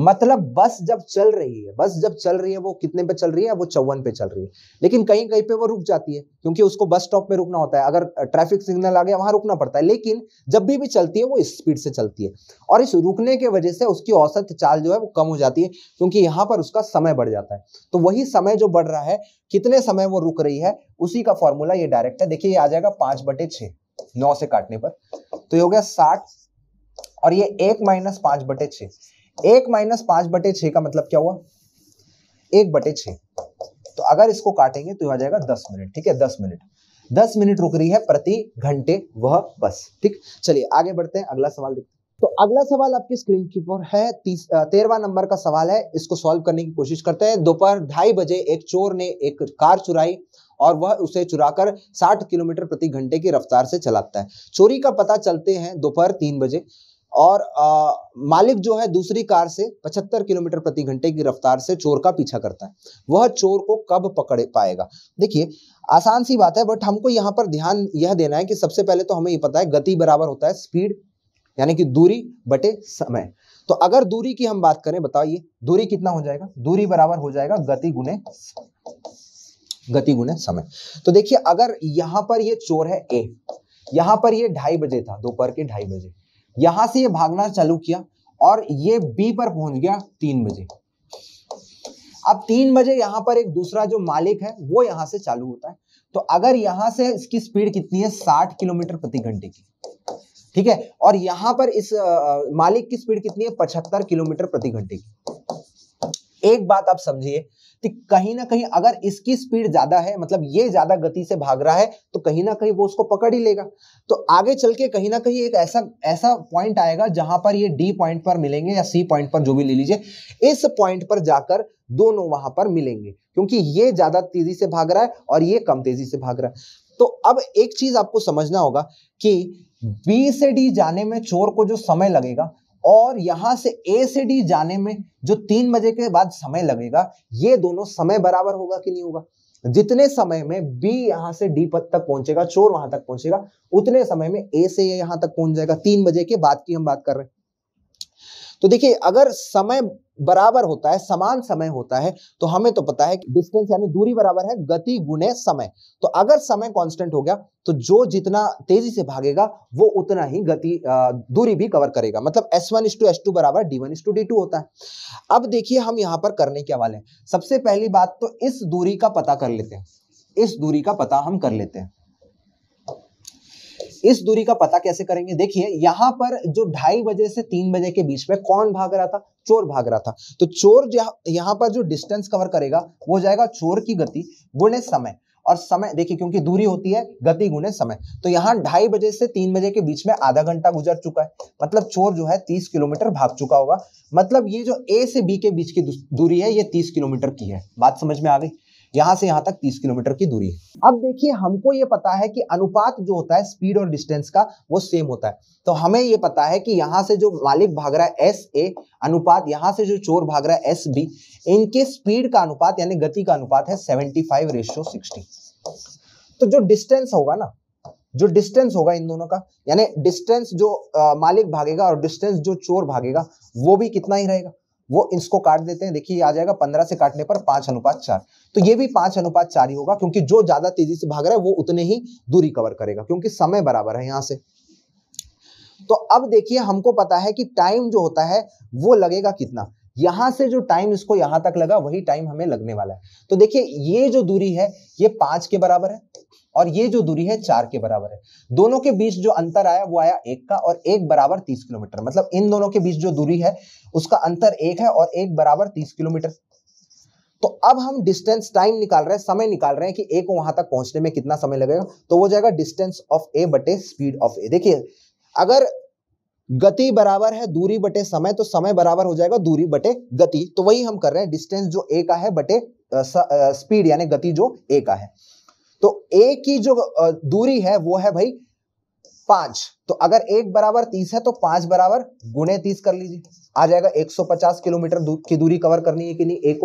मतलब बस जब चल रही है बस जब चल रही है वो कितने पे चल रही है वो चौवन पे चल रही है लेकिन कहीं कहीं पे वो रुक जाती है क्योंकि उसको बस स्टॉप पे रुकना होता है अगर ट्रैफिक सिग्नल आ गया वहां रुकना पड़ता है लेकिन जब भी भी चलती है वो स्पीड से चलती है और इस रुकने के वजह से उसकी औसत चाल जो है वो कम हो जाती है क्योंकि यहाँ पर उसका समय बढ़ जाता है तो वही समय जो बढ़ रहा है कितने समय वो रुक रही है उसी का फॉर्मूला ये डायरेक्ट है देखिए ये आ जाएगा पांच बटे छः नौ से काटने पर तो ये हो गया साठ और ये एक माइनस पांच बटे छ एक माइनस पांच बटे छ का मतलब क्या हुआ एक बटे छ तो अगर इसको काटेंगे तो आ जाएगा दस मिनट ठीक है दस मिनट दस मिनट रुक रही है प्रति घंटे वह बस ठीक चलिए आगे बढ़ते हैं अगला सवाल देखते हैं तो अगला सवाल आपकी स्क्रीन की पर है तेरवा नंबर का सवाल है इसको सॉल्व करने की कोशिश करते हैं दोपहर ढाई बजे एक चोर ने एक कार चुराई और वह उसे चुराकर 60 किलोमीटर प्रति घंटे की रफ्तार से चलाता है चोरी का पता चलते हैं दोपहर तीन बजे और आ, मालिक जो है दूसरी कार से 75 किलोमीटर प्रति घंटे की रफ्तार से चोर का पीछा करता है वह चोर को कब पकड़ पाएगा देखिए आसान सी बात है बट हमको यहाँ पर ध्यान यह देना है कि सबसे पहले तो हमें ये पता है गति बराबर होता है स्पीड यानी कि दूरी बटे समय तो अगर दूरी की हम बात करें बताइए दूरी कितना हो जाएगा दूरी बराबर हो जाएगा गति गुने गति गुने समय तो देखिए अगर यहां पर ये चोर है ए यहां पर ये ढाई बजे था दोपहर के ढाई बजे यहां से ये भागना चालू किया और ये बी पर पहुंच गया तीन बजे अब तीन बजे यहां पर एक दूसरा जो मालिक है वो यहां से चालू होता है तो अगर यहां से इसकी स्पीड कितनी है साठ किलोमीटर प्रति घंटे की ठीक है और यहां पर इस आ, मालिक की स्पीड कितनी है पचहत्तर किलोमीटर प्रति घंटे की एक बात आप समझिए कि कहीं ना कहीं अगर इसकी स्पीड ज्यादा है मतलब ये ज्यादा गति से भाग रहा है तो कहीं ना कहीं वो उसको पकड़ ही लेगा तो आगे चल के कहीं ना कहीं एक ऐसा ऐसा पॉइंट आएगा जहां पर ये डी पॉइंट पर मिलेंगे या सी पॉइंट पर जो भी ले लीजिए इस पॉइंट पर जाकर दोनों वहां पर मिलेंगे क्योंकि ये ज्यादा तेजी से भाग रहा है और ये कम तेजी से भाग रहा है तो अब एक चीज आपको समझना होगा कि बी से डी जाने में चोर को जो समय लगेगा और यहां से ए से डी जाने में जो तीन बजे के बाद समय लगेगा ये दोनों समय बराबर होगा कि नहीं होगा जितने समय में बी यहां से डी पद तक पहुंचेगा चोर वहां तक पहुंचेगा उतने समय में ए से यहां तक पहुंच जाएगा तीन बजे के बाद की हम बात कर रहे हैं तो देखिए अगर समय बराबर होता है समान समय होता है तो हमें तो पता है कि डिस्टेंस यानी दूरी बराबर है गति गुणे समय तो अगर समय कांस्टेंट हो गया तो जो जितना तेजी से भागेगा वो उतना ही गति दूरी भी कवर करेगा मतलब S one is to S two बराबर D one is to D two होता है अब देखिए हम यहां पर करने के हवाले हैं सबसे पहली बात तो इस दूरी का पता कर लेते हैं इस दूरी का पता हम कर लेते हैं इस दूरी का पता कैसे करेंगे देखिए यहां पर जो ढाई बजे से तीन बजे के बीच में कौन भाग रहा था चोर भाग रहा था तो चोर यहाँ पर जो डिस्टेंस कवर करेगा वो जाएगा चोर की गति गुणे समय और समय देखिए क्योंकि दूरी होती है गति गुणे समय तो यहाँ ढाई बजे से तीन बजे के बीच में आधा घंटा गुजर चुका है मतलब चोर जो है तीस किलोमीटर भाग चुका होगा मतलब ये जो ए से बी के बीच की दूरी है ये तीस किलोमीटर की है बात समझ में आ गई यहां से यहां तक तीस किलोमीटर की दूरी है अब देखिए हमको ये पता है कि अनुपात जो होता है स्पीड और डिस्टेंस का वो सेम होता है तो हमें ये पता है कि यहां से जो मालिक भाग रहा है एस ए अनुपात यहाँ से जो चोर भाग रहा है एस बी इनके स्पीड का अनुपात यानी गति का अनुपात है सेवेंटी फाइव रेशियो सिक्सटी तो जो डिस्टेंस होगा ना जो डिस्टेंस होगा इन दोनों का यानी डिस्टेंस जो आ, मालिक भागेगा और डिस्टेंस जो चोर भागेगा वो भी कितना ही रहेगा वो इसको काट देते हैं देखिए आ जाएगा पंद्रह से काटने पर पांच अनुपात चार तो ये भी पांच अनुपात चार ही होगा क्योंकि जो ज्यादा तेजी से भाग रहा है वो उतने ही दूरी कवर करेगा क्योंकि समय बराबर है यहां से तो अब देखिए हमको पता है कि टाइम जो होता है वो लगेगा कितना यहां से जो टाइम इसको यहां तक लगा वही टाइम हमें लगने वाला है तो देखिए ये जो दूरी है ये पांच के बराबर है और ये जो दूरी है चार के बराबर है दोनों के बीच जो अंतर आया वो आया एक का और एक बराबर तीस किलोमीटर मतलब इन दोनों के बीच जो दूरी है उसका अंतर एक है और एक बराबर तीस किलोमीटर तो अब हम डिस्टेंस टाइम निकाल रहे हैं समय निकाल रहे हैं कि ए को वहां तक पहुंचने में कितना समय लगेगा तो वो जाएगा डिस्टेंस ऑफ ए बटे स्पीड ऑफ ए देखिए अगर गति बराबर है दूरी बटे समय तो समय बराबर हो जाएगा दूरी बटे गति तो वही हम कर रहे हैं डिस्टेंस जो ए का है बटे स्पीड यानी गति जो ए का है तो ए की जो दूरी है वो है भाई पांच तो अगर एक बराबर तीस है तो पांच बराबर गुणे तीस कर लीजिए आ जाएगा 150 किलोमीटर की दूरी कवर करनी है कि नहीं एक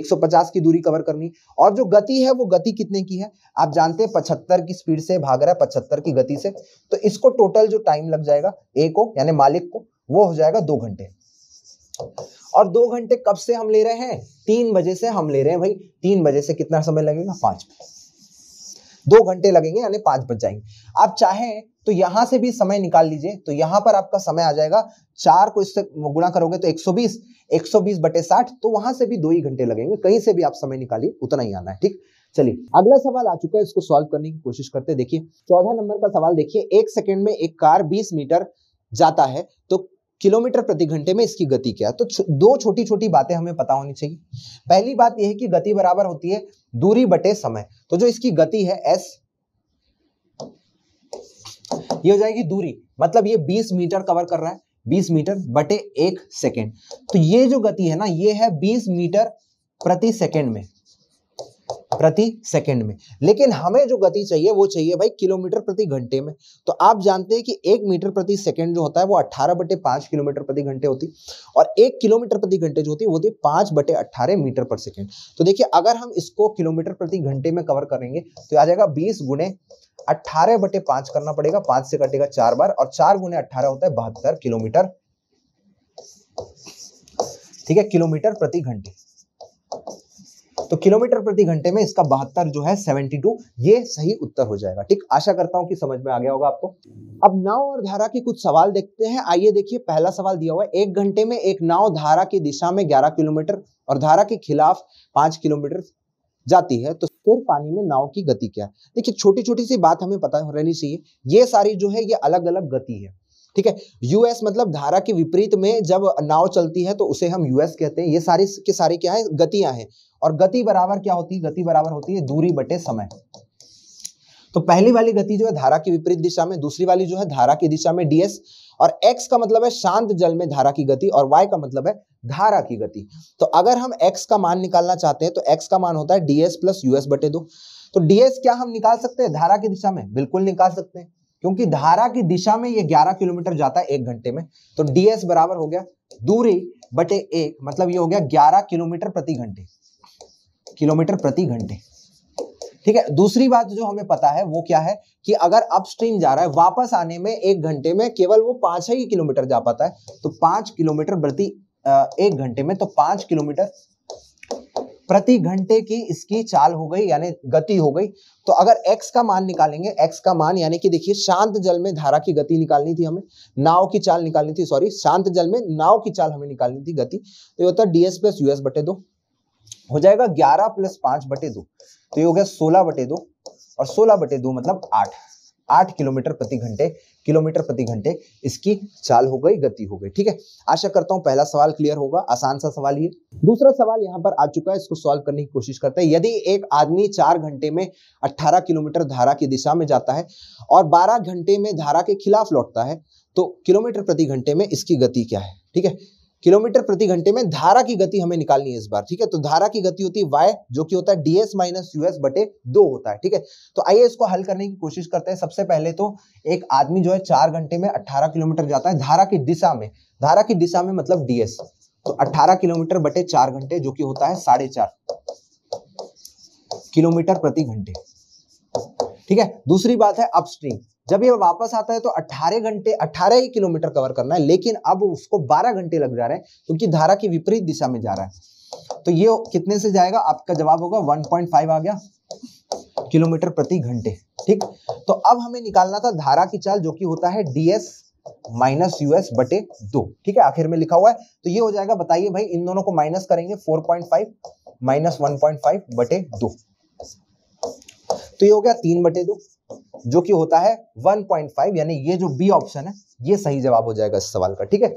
150 की दूरी कवर करनी और जो गति है वो गति कितने की है आप जानते हैं पचहत्तर की स्पीड से भाग रहा है पचहत्तर की गति से तो इसको टोटल जो टाइम लग जाएगा ए को यानी मालिक को वो हो जाएगा दो घंटे और दो घंटे कब से हम ले रहे हैं तीन बजे से हम ले रहे हैं भाई तीन बजे से कितना समय लगेगा पांच दो घंटे लगेंगे यानी पांच बज जाएंगे आप चाहें तो यहां से भी समय निकाल लीजिए तो यहां पर आपका समय आ जाएगा चार को इससे गुणा करोगे तो 120 120 बटे साठ तो वहां से भी दो ही घंटे लगेंगे कहीं से भी आप समय निकालिए उतना ही आना है ठीक चलिए अगला सवाल आ चुका है इसको सॉल्व करने की कोशिश करते देखिए चौदह नंबर का सवाल देखिए एक सेकेंड में एक कार बीस मीटर जाता है तो किलोमीटर प्रति घंटे में इसकी गति क्या तो दो छोटी छोटी बातें हमें पता होनी चाहिए पहली बात यह है कि गति बराबर होती है दूरी बटे समय तो जो इसकी गति है एस ये हो जाएगी दूरी मतलब ये 20 मीटर कवर कर रहा है 20 मीटर बटे एक सेकेंड तो ये जो गति है ना ये है 20 मीटर प्रति सेकेंड में प्रति सेकंड में लेकिन हमें जो गति चाहिए वो चाहिए भाई किलोमीटर प्रति घंटे में तो आप जानते हैं कि एक मीटर प्रति सेकंड जो होता है वो अट्ठारह बटे पांच किलोमीटर प्रति घंटे होती और एक किलोमीटर प्रति घंटे जो होती है वो होती पांच बटे अट्ठारह मीटर पर सेकेंड तो देखिए अगर हम इसको किलोमीटर प्रति घंटे में कवर करेंगे तो आ जाएगा बीस गुणे अट्ठारह बटे पांच करना पड़ेगा पांच से कटेगा चार बार और चार गुणे अट्ठारह होता है बहत्तर किलोमीटर ठीक है किलोमीटर प्रति घंटे तो किलोमीटर प्रति घंटे में इसका बहत्तर जो है 72 ये सही उत्तर हो जाएगा ठीक आशा करता हूं कि समझ में आ गया होगा आपको अब नाव और धारा के कुछ सवाल देखते हैं आइए देखिए पहला सवाल दिया हुआ है एक घंटे में एक नाव धारा की दिशा में ग्यारह किलोमीटर और धारा के खिलाफ पांच किलोमीटर जाती है तो फिर पानी में नाव की गति क्या है देखिए छोटी छोटी सी बात हमें पता रहनी चाहिए ये सारी जो है ये अलग अलग गति है ठीक है यूएस मतलब धारा के विपरीत में जब नाव चलती है तो उसे हम यूएस कहते हैं ये सारी के सारी क्या है गतियां हैं और गति बराबर क्या होती है गति बराबर होती है दूरी बटे समय तो पहली वाली गति जो है धारा की विपरीत दिशा में दूसरी वाली जो है धारा की दिशा में डीएस और एक्स का मतलब है शांत जल में धारा की गति और वाई का मतलब है धारा की गति तो अगर हम एक्स का मान निकालना चाहते हैं तो एक्स का मान होता है डीएस प्लस यूएस बटे दो तो डीएस क्या हम निकाल सकते हैं धारा की दिशा में बिल्कुल निकाल सकते हैं क्योंकि धारा की दिशा में ये 11 किलोमीटर जाता है एक घंटे में तो डीएस बराबर हो गया दूरी बटे एक मतलब ये हो गया 11 किलोमीटर प्रति घंटे किलोमीटर प्रति घंटे ठीक है दूसरी बात जो हमें पता है वो क्या है कि अगर अपस्ट्रीम जा रहा है वापस आने में एक घंटे में केवल वो पांच ही किलोमीटर जा पाता है तो पांच किलोमीटर प्रति एक घंटे में तो पांच किलोमीटर प्रति घंटे की इसकी चाल हो गई यानी गति हो गई तो अगर x का मान निकालेंगे x का मान यानी कि देखिए शांत जल में धारा की गति निकालनी थी हमें नाव की चाल निकालनी थी सॉरी शांत जल में नाव की चाल हमें निकालनी थी गति तो ये होता है डीएस प्लस यूएस बटे दो हो जाएगा ग्यारह प्लस पांच बटे दो तो ये हो गया सोलह बटे दो और सोलह बटे दो मतलब आठ आठ किलोमीटर प्रति घंटे किलोमीटर प्रति घंटे इसकी चाल हो गई गति हो गई ठीक है आशा करता हूं पहला सवाल क्लियर होगा आसान सा सवाल ये दूसरा सवाल यहां पर आ चुका है इसको सॉल्व करने की कोशिश करते हैं यदि एक आदमी चार घंटे में अट्ठारह किलोमीटर धारा की दिशा में जाता है और बारह घंटे में धारा के खिलाफ लौटता है तो किलोमीटर प्रति घंटे में इसकी गति क्या है ठीक है किलोमीटर प्रति घंटे में धारा की गति हमें निकालनी है इस बार ठीक है तो धारा की गति होती है y जो कि होता है ds माइनस यूएस बटे दो होता है ठीक है तो आइए इसको हल करने की कोशिश करते हैं सबसे पहले तो एक आदमी जो है चार घंटे में अट्ठारह किलोमीटर जाता है धारा की दिशा में धारा की दिशा में मतलब डीएस तो अट्ठारह किलोमीटर बटे चार घंटे जो कि होता है साढ़े किलोमीटर प्रति घंटे ठीक है दूसरी बात है अपस्ट्रीम जब ये वापस आता है तो 18 घंटे 18 ही किलोमीटर कवर करना है लेकिन अब उसको 12 घंटे लग जा रहे हैं क्योंकि तो धारा की विपरीत दिशा में जा रहा है तो ये कितने से जाएगा आपका जवाब होगा 1.5 आ गया किलोमीटर प्रति घंटे ठीक तो अब हमें निकालना था धारा की चाल जो कि होता है डीएस माइनस यूएस बटे दो ठीक है आखिर में लिखा हुआ है तो ये हो जाएगा बताइए भाई इन दोनों को माइनस करेंगे four point five minus one point five बटे दो तो ये हो गया तीन बटे दो जो कि होता है 1.5 यानी ये जो बी ऑप्शन है ये सही जवाब हो जाएगा इस सवाल का ठीक है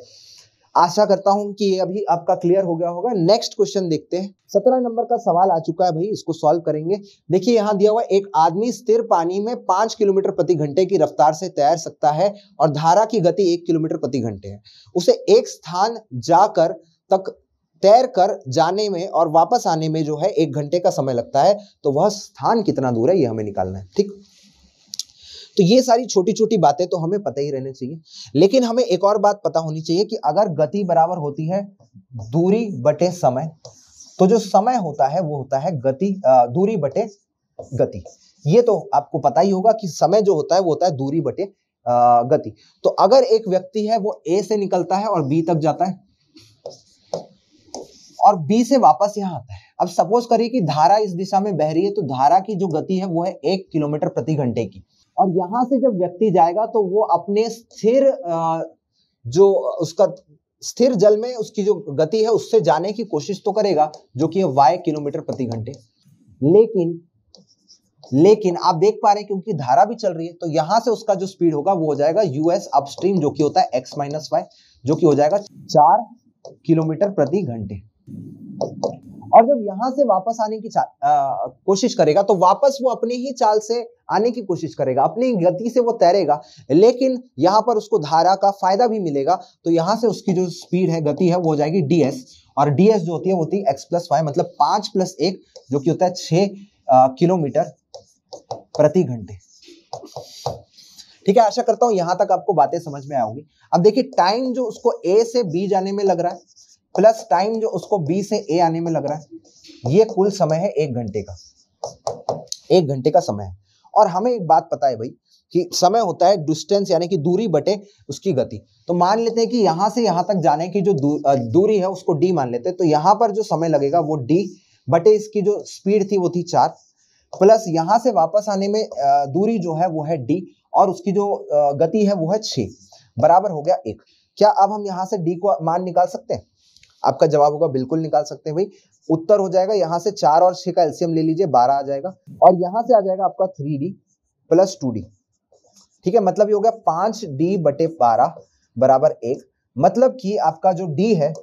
आशा करता हूं कि ये अभी आपका क्लियर हो गया होगा नेक्स्ट क्वेश्चन देखते हैं सत्रह नंबर का सवाल आ चुका है भाई इसको सॉल्व करेंगे देखिए यहाँ दिया हुआ एक आदमी स्थिर पानी में पांच किलोमीटर प्रति घंटे की रफ्तार से तैर सकता है और धारा की गति एक किलोमीटर प्रति घंटे है उसे एक स्थान जाकर तक तैर कर जाने में और वापस आने में जो है एक घंटे का समय लगता है तो वह स्थान कितना दूर है यह हमें निकालना है ठीक तो ये सारी छोटी छोटी बातें तो हमें पता ही रहने चाहिए लेकिन हमें एक और बात पता होनी चाहिए कि अगर गति बराबर होती है दूरी बटे समय तो जो समय होता है वो होता है गति दूरी बटे गति ये तो आपको पता ही होगा कि समय जो होता है वो होता है दूरी बटे गति तो अगर एक व्यक्ति है वो ए से निकलता है और बी तक जाता है और बी से वापस यहाँ आता है अब सपोज करिए कि धारा इस दिशा में बह रही है तो धारा की जो गति है वो है एक किलोमीटर प्रति घंटे की और यहाँ से जब व्यक्ति जाएगा तो वो अपने स्थिर जो उसका स्थिर जल में उसकी जो गति है उससे जाने की कोशिश तो करेगा जो कि वाई किलोमीटर प्रति घंटे लेकिन लेकिन आप देख पा रहे हैं क्योंकि धारा भी चल रही है तो यहां से उसका जो स्पीड होगा वो हो जाएगा यूएस अपस्ट्रीम जो कि होता है एक्स माइनस वाई जो कि हो जाएगा चार किलोमीटर प्रति घंटे और जब यहां से वापस आने की आ, कोशिश करेगा तो वापस वो अपने ही चाल से आने की कोशिश करेगा अपनी गति से वो तैरेगा लेकिन यहाँ पर उसको धारा का फायदा भी मिलेगा तो यहां से उसकी जो स्पीड है गति है वो हो जाएगी डीएस और डीएस जो होती है वो होती है एक्स प्लस वाई मतलब पांच प्लस एक जो कि होता है छह किलोमीटर प्रति घंटे ठीक है आशा करता हूं यहां तक आपको बातें समझ में आओगी अब देखिए टाइम जो उसको ए से बी जाने में लग रहा है प्लस टाइम जो उसको बी से ए आने में लग रहा है ये कुल समय है एक घंटे का एक घंटे का समय है और हमें एक बात पता है भाई कि समय होता है डिस्टेंस यानी कि दूरी बटे उसकी गति तो मान लेते हैं कि यहां से यहां तक जाने की जो दूरी है उसको डी मान लेते हैं तो यहाँ पर जो समय लगेगा वो डी बटे इसकी जो स्पीड थी वो थी चार प्लस यहाँ से वापस आने में दूरी जो है वो है डी और उसकी जो गति है वो है छ बराबर हो गया एक क्या अब हम यहाँ से डी को मान निकाल सकते हैं आपका जवाब होगा बिल्कुल निकाल सकते हैं भाई उत्तर हो जाएगा यहाँ से चार और छह का एल्सियम ले लीजिए बारह आ जाएगा और यहाँ से आ जाएगा आपका three D plus two D ठीक है मतलब ये हो गया पांच डी बटे बारह बराबर एक मतलब कि आपका जो डी है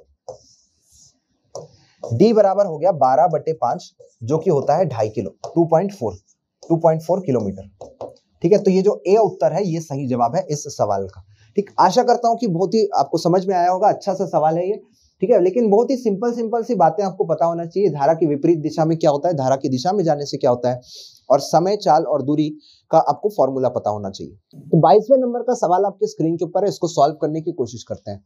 डी बराबर हो गया बारह बटे पांच जो कि होता है ढाई kilo two point four two point four kilometre ठीक है तो ये जो ए उत्तर है ये सही जवाब है इस सवाल का ठीक आशा करता हूं कि बहुत ही आपको समझ में आया होगा अच्छा सा सवाल है ये ठीक है लेकिन बहुत ही सिंपल सिंपल सी बातें आपको पता होना चाहिए धारा की विपरीत दिशा में क्या होता है धारा की दिशा में जाने से क्या होता है और समय चाल और दूरी का आपको फॉर्मूला पता होना चाहिए तो बाईसवें नंबर का सवाल आपके स्क्रीन के ऊपर है इसको सॉल्व करने की कोशिश करते हैं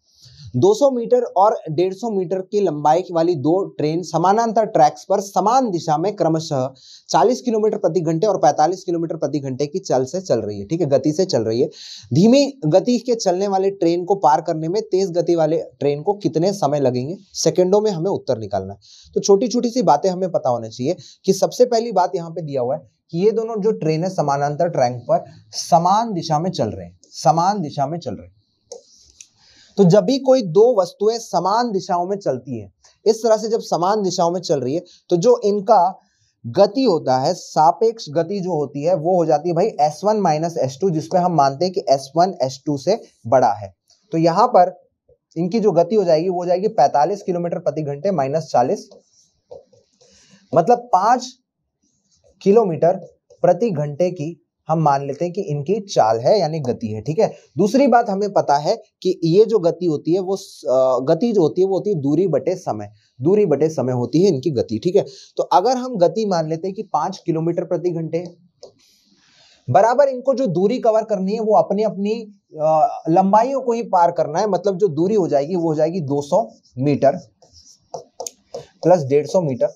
200 मीटर और 150 मीटर की लंबाई वाली दो ट्रेन समानांतर ट्रैक्स पर समान दिशा में क्रमशः 40 किलोमीटर प्रति घंटे और 45 किलोमीटर प्रति घंटे की चल से चल रही है ठीक है गति से चल रही है धीमी गति के चलने वाले ट्रेन को पार करने में तेज गति वाले ट्रेन को कितने समय लगेंगे सेकेंडों में हमें उत्तर निकालना है तो छोटी छोटी सी बातें हमें पता होना चाहिए कि सबसे पहली बात यहाँ पे दिया हुआ है कि ये दोनों जो ट्रेन है समानांतर ट्रैक पर समान दिशा में चल रहे हैं समान दिशा में चल रहे हैं तो जब भी कोई दो वस्तुएं समान दिशाओं में चलती हैं इस तरह से जब समान दिशाओं में चल रही है तो जो इनका गति होता है सापेक्ष गति जो होती है वो हो जाती है भाई S one minus S two जिसमें हम मानते हैं कि एस वन एस टू से बड़ा है तो यहां पर इनकी जो गति हो जाएगी वो हो जाएगी 45 किलोमीटर प्रति घंटे माइनस चालीस मतलब पांच किलोमीटर प्रति घंटे की हम मान लेते हैं कि इनकी चाल है यानी गति है ठीक है दूसरी बात हमें पता है कि ये जो गति होती है वो गति जो होती है वो होती है दूरी बटे समय दूरी बटे समय होती है इनकी गति ठीक है तो अगर हम गति मान लेते हैं कि पांच किलोमीटर प्रति घंटे बराबर इनको जो दूरी कवर करनी है वो अपनी अपनी लंबाइयों को ही पार करना है मतलब जो दूरी हो जाएगी वो हो जाएगी 200 मीटर प्लस 150 मीटर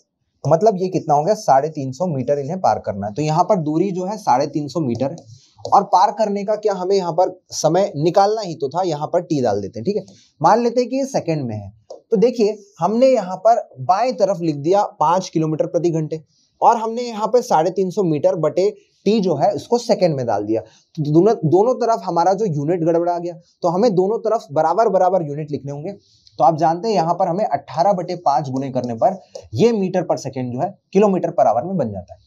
मतलब ये कितना हो गया साढ़े तीन सौ मीटर इन्हें पार करना है तो यहाँ पर दूरी जो है साढ़े तीन सौ मीटर है और पार करने का क्या हमें यहाँ पर समय निकालना ही तो था यहाँ पर टी डाल देते हैं ठीक है मान लेते हैं कि ये सेकंड में है तो देखिए हमने यहाँ पर बाएं तरफ लिख दिया पांच किलोमीटर प्रति घंटे और हमने यहाँ पर साढ़े तीन सौ मीटर बटे टी जो है उसको सेकंड में डाल दिया तो दोनों दोनों तरफ हमारा जो यूनिट गड़बड़ा गया तो हमें दोनों तरफ बराबर बराबर यूनिट लिखने होंगे तो आप जानते हैं यहां पर हमें अट्ठारह बटे पांच गुने करने पर यह मीटर पर सेकेंड जो है किलोमीटर पर आवर में बन जाता है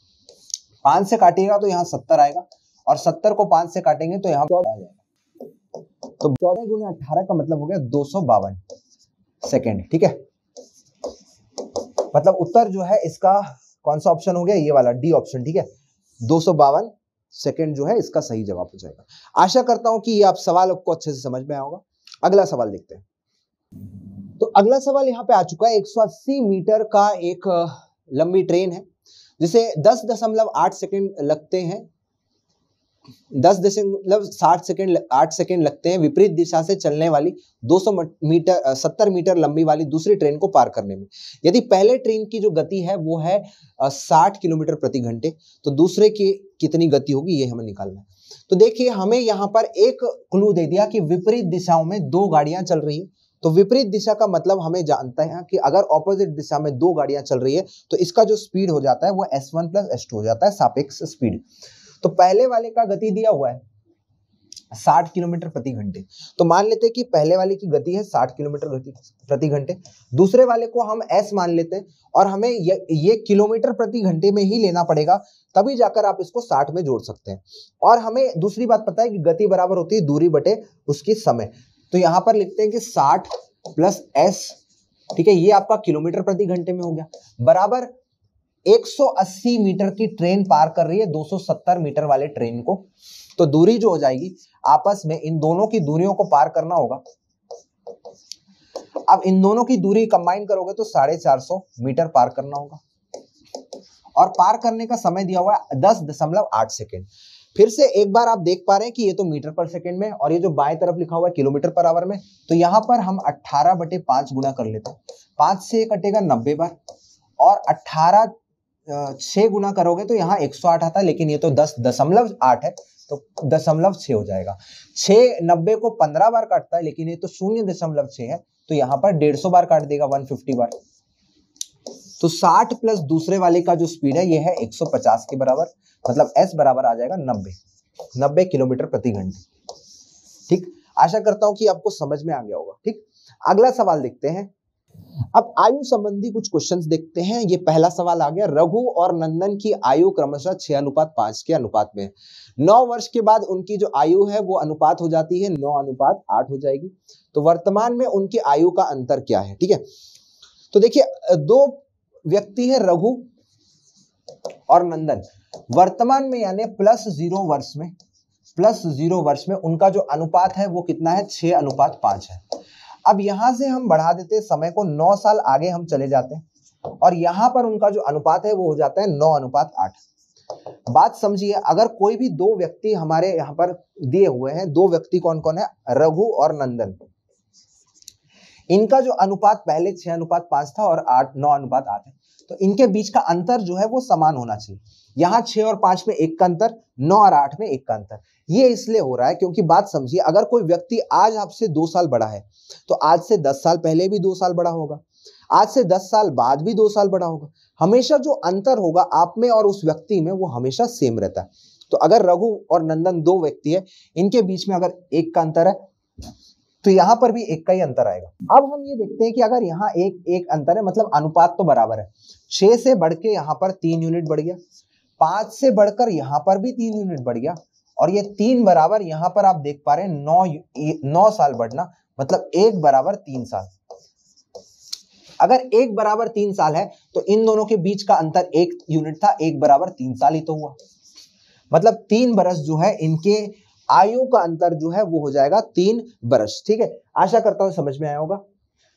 पांच से काटिएगा तो यहाँ सत्तर आएगा और सत्तर को पांच से काटेंगे तो यहाँ चौदह तो चौदह गुने अठारह का मतलब हो गया दो सौ बावन सेकेंड ठीक है मतलब उत्तर जो है इसका कौन सा ऑप्शन हो गया ये वाला डी ऑप्शन ठीक है दो सौ बावन सेकेंड जो है इसका सही जवाब हो जाएगा आशा करता हूं कि ये आप सवाल आपको अच्छे से समझ में आया होगा अगला सवाल देखते हैं तो अगला सवाल यहाँ पे आ चुका है एक मीटर का एक लंबी ट्रेन है जिसे दस दशमलव आठ सेकेंड लगते हैं दस दशमलव साठ सेकेंड आठ सेकेंड लगते हैं विपरीत दिशा से चलने वाली 200 मीटर सत्तर मीटर लंबी वाली दूसरी ट्रेन को पार करने में यदि पहले ट्रेन की जो गति है वो है साठ किलोमीटर प्रति घंटे तो दूसरे की कितनी गति होगी ये हमें निकालना है तो देखिए हमें यहाँ पर एक क्लू दे दिया कि विपरीत दिशाओं में दो गाड़ियां चल रही है तो विपरीत दिशा का मतलब हमें जानता है कि अगर ऑपोजिट दिशा में दो गाड़ियां चल रही है तो इसका जो स्पीड हो जाता है वो S one plus S two हो जाता है सापेक्ष स्पीड तो पहले वाले का गति दिया हुआ है साठ किलोमीटर प्रति घंटे तो मान लेते हैं कि पहले वाले की गति है साठ किलोमीटर गति प्रति घंटे दूसरे वाले को हम एस मान लेते हैं और हमें ये, ये किलोमीटर प्रति घंटे में ही लेना पड़ेगा तभी जाकर आप इसको साठ में जोड़ सकते हैं और हमें दूसरी बात पता है कि गति बराबर होती है दूरी बटे उसकी समय तो यहां पर लिखते हैं कि साठ प्लस एस ठीक है ये आपका किलोमीटर प्रति घंटे में हो गया बराबर 180 मीटर की ट्रेन पार कर रही है 270 मीटर वाले ट्रेन को तो दूरी जो हो जाएगी आपस में इन दोनों की दूरियों को पार करना होगा अब इन दोनों की दूरी कंबाइन करोगे तो साढ़े चार सौ मीटर पार करना होगा और पार करने का समय दिया हुआ है दस दशमलव आठ सेकेंड फिर से एक बार आप देख पा रहे हैं कि ये तो मीटर पर सेकंड में और ये जो बाएं तरफ लिखा हुआ है किलोमीटर पर आवर में तो यहाँ पर हम 18 बटे पाँच गुना कर लेते हैं पाँच से कटेगा नब्बे बार और 18 छः गुना करोगे तो यहाँ 108 आता है लेकिन ये तो दस दशमलव आठ है तो दशमलव छ हो जाएगा छः नब्बे को पंद्रह बार काटता है लेकिन ये तो शून्य दशमलव छ है तो यहाँ पर डेढ़ सौ बार काट देगा वन फिफ्टी बार तो 60 प्लस दूसरे वाले का जो स्पीड है ये है 150 के बराबर मतलब एस बराबर आ जाएगा 90 90 किलोमीटर प्रति घंटे ठीक आशा करता हूं कि आपको समझ में आ गया होगा ठीक अगला सवाल देखते हैं अब आयु संबंधी कुछ क्वेश्चंस देखते हैं ये पहला सवाल आ गया रघु और नंदन की आयु क्रमशः छह अनुपात पांच के अनुपात में नौ वर्ष के बाद उनकी जो आयु है वो अनुपात हो जाती है नौ अनुपात आठ हो जाएगी तो वर्तमान में उनकी आयु का अंतर क्या है ठीक है तो देखिए दो व्यक्ति है रघु और नंदन वर्तमान में यानी प्लस जीरो वर्ष में प्लस जीरो वर्ष में उनका जो अनुपात है वो कितना है छह अनुपात पांच है अब यहां से हम बढ़ा देते समय को नौ साल आगे हम चले जाते हैं और यहां पर उनका जो अनुपात है वो हो जाता है नौ अनुपात आठ बात समझिए अगर कोई भी दो व्यक्ति हमारे यहाँ पर दिए हुए हैं दो व्यक्ति कौन कौन है रघु और नंदन इनका जो अनुपात पहले छह अनुपात पांच था और आठ नौ अनुपात आठ है तो इनके बीच का अंतर जो है वो समान होना चाहिए यहाँ छह और पांच में एक का अंतर नौ और आठ में एक का अंतर ये इसलिए हो रहा है क्योंकि बात समझिए अगर कोई व्यक्ति आज आपसे दो साल बड़ा है तो आज से दस साल पहले भी दो साल बड़ा होगा आज से दस साल बाद भी दो साल बड़ा होगा हमेशा जो अंतर होगा आप में और उस व्यक्ति में वो हमेशा सेम रहता है तो अगर रघु और नंदन दो व्यक्ति है इनके बीच में अगर एक का अंतर है तो यहाँ पर भी एक का ही अंतर आएगा अब हम ये देखते हैं कि अगर यहाँ एक एक अंतर है मतलब अनुपात तो बराबर है छह से बढ़ के यहाँ पर तीन यूनिट बढ़ गया पांच से बढ़कर यहाँ पर भी तीन यूनिट बढ़ गया और ये तीन बराबर यहाँ पर आप देख पा रहे हैं नौ नौ साल बढ़ना मतलब एक बराबर तीन साल अगर एक बराबर तीन साल है तो इन दोनों के बीच का अंतर एक यूनिट था एक बराबर तीन साल ही तो हुआ मतलब तीन बरस जो है इनके आयु का अंतर जो है वो हो जाएगा तीन वर्ष ठीक है आशा करता हूं समझ में आया होगा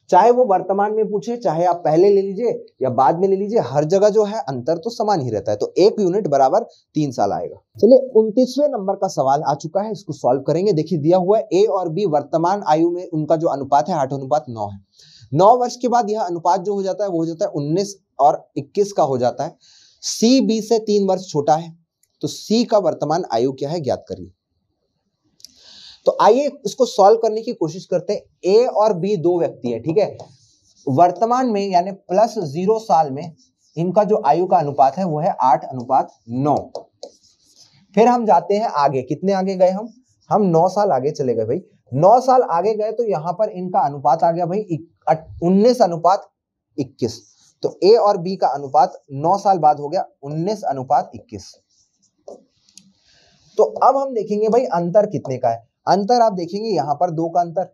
चाहे वो वर्तमान में पूछे चाहे आप पहले ले लीजिए या बाद में ले लीजिए हर जगह जो है अंतर तो समान ही रहता है तो एक यूनिट बराबर तीन साल आएगा चलिए उनतीसवें नंबर का सवाल आ चुका है इसको सॉल्व करेंगे देखिए दिया हुआ है ए और बी वर्तमान आयु में उनका जो अनुपात है आठ अनुपात नौ है नौ वर्ष के बाद यह अनुपात जो हो जाता है वो हो जाता है उन्नीस और इक्कीस का हो जाता है सी बी से तीन वर्ष छोटा है तो सी का वर्तमान आयु क्या है ज्ञात करिए तो आइए इसको सॉल्व करने की कोशिश करते हैं ए और बी दो व्यक्ति है ठीक है वर्तमान में यानी प्लस जीरो साल में इनका जो आयु का अनुपात है वो है आठ अनुपात नौ फिर हम जाते हैं आगे कितने आगे गए हम हम नौ साल आगे चले गए भाई नौ साल आगे गए तो यहां पर इनका अनुपात आ गया भाई उन्नीस अनुपात इक्कीस तो ए और बी का अनुपात नौ साल बाद हो गया उन्नीस अनुपात इक्कीस तो अब हम देखेंगे भाई अंतर कितने का है अंतर आप देखेंगे यहां पर दो का अंतर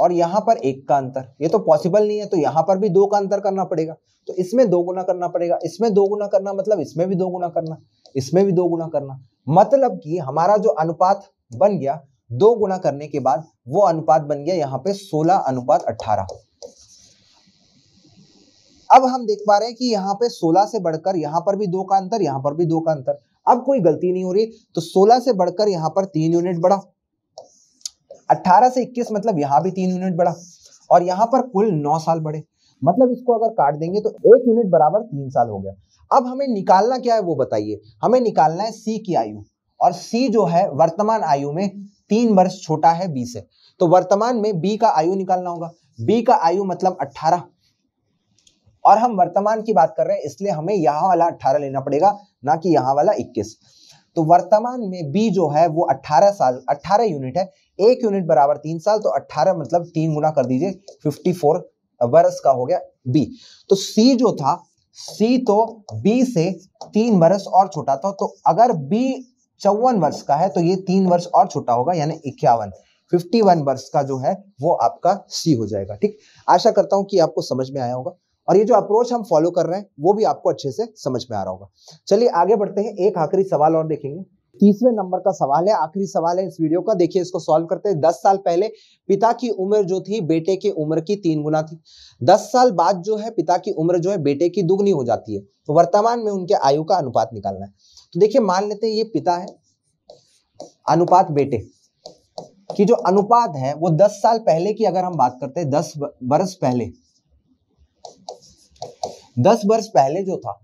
और यहां पर एक का अंतर ये तो पॉसिबल नहीं है तो यहां पर भी दो का अंतर करना पड़ेगा तो इसमें दो गुना करना पड़ेगा इसमें दो गुना करना मतलब इसमें भी दो गुना करना इसमें भी दो गुना करना मतलब कि हमारा जो अनुपात बन गया दो गुना करने के बाद वो अनुपात बन गया यहाँ पे सोलह अनुपात अठारह अब हम देख पा रहे हैं कि यहाँ पे 16 से बढ़कर यहाँ पर भी दो का अंतर यहाँ पर भी दो का अंतर अब कोई गलती नहीं हो रही तो 16 से बढ़कर यहाँ पर तीन यूनिट बढ़ा अट्ठारह से इक्कीस मतलब यहाँ भी तीन यूनिट बढ़ा और यहाँ पर कुल नौ साल बढ़े मतलब इसको अगर काट देंगे तो एक यूनिट बराबर तीन साल हो गया अब हमें निकालना क्या है वो बताइए हमें निकालना है सी की आयु और सी जो है वर्तमान आयु में तीन वर्ष छोटा है बी से तो वर्तमान में बी का आयु निकालना होगा बी का आयु मतलब अट्ठारह और हम वर्तमान की बात कर रहे हैं इसलिए हमें यहां वाला अट्ठारह लेना पड़ेगा ना कि यहां वाला इक्कीस तो वर्तमान में बी जो है वो 18 साल 18 यूनिट है एक यूनिट बराबर तीन साल तो अट्ठारह मतलब तीन गुना कर दीजिए फिफ्टी फोर वर्ष का हो गया बी तो सी जो था सी तो बी से तीन वर्ष और छोटा था तो अगर बी चौवन वर्ष का है तो ये तीन वर्ष और छोटा होगा यानी इक्यावन 51 वर्ष का जो है वो आपका सी हो जाएगा ठीक आशा करता हूं कि आपको समझ में आया होगा और ये जो अप्रोच हम फॉलो कर रहे हैं वो भी आपको अच्छे से समझ में आ रहा होगा चलिए आगे बढ़ते हैं एक आखिरी सवाल और देखेंगे तीसवें नंबर का सवाल है आखिरी सवाल है इस वीडियो का देखिए इसको सॉल्व करते हैं दस साल पहले पिता की उम्र जो थी बेटे की उम्र की तीन गुना थी दस साल बाद जो है पिता की उम्र जो है बेटे की दुगनी हो जाती है तो वर्तमान में उनके आयु का अनुपात निकालना है तो देखिये मान लेते हैं ये पिता है अनुपात बेटे की जो अनुपात है वो दस साल पहले की अगर हम बात करते हैं दस वर्ष पहले दस वर्ष पहले जो था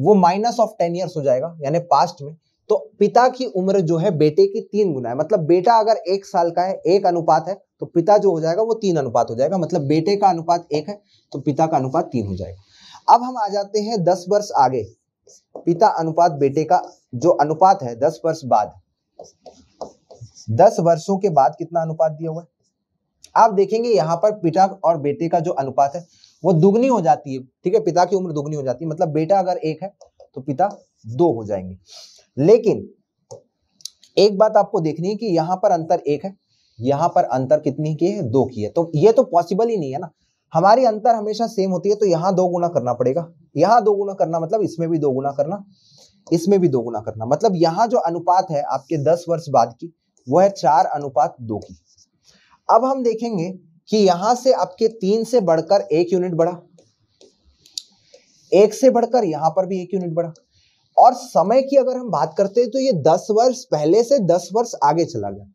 वो माइनस ऑफ टेन ईयर्स हो जाएगा यानी पास्ट में तो पिता की उम्र जो है बेटे की तीन गुना है मतलब बेटा अगर एक साल का है एक अनुपात है तो पिता जो हो जाएगा वो तीन अनुपात हो जाएगा मतलब बेटे का अनुपात एक है तो पिता का अनुपात तीन हो जाएगा अब हम आ जाते हैं दस वर्ष आगे पिता अनुपात बेटे का जो अनुपात है दस वर्ष बाद दस वर्षों के बाद कितना अनुपात दिया हुआ है आप देखेंगे यहाँ पर पिता और बेटे का जो अनुपात है वो दुगनी हो जाती है ठीक है पिता की उम्र दुगनी हो जाती है मतलब बेटा अगर एक है तो पिता दो हो जाएंगे लेकिन एक बात आपको देखनी है कि यहां पर अंतर एक है यहां पर अंतर कितनी की है दो की है तो ये तो पॉसिबल ही नहीं है ना हमारी अंतर हमेशा सेम होती है तो यहां दो गुना करना पड़ेगा यहां दो गुना करना मतलब इसमें भी दो गुना करना इसमें भी दो गुना करना मतलब यहां जो अनुपात है आपके दस वर्ष बाद की वो है चार अनुपात दो की अब हम देखेंगे कि यहां से आपके तीन से बढ़कर एक यूनिट बढ़ा एक से बढ़कर यहां पर भी एक यूनिट बढ़ा और समय की अगर हम बात करते हैं तो ये दस वर्ष पहले से दस वर्ष आगे चला गया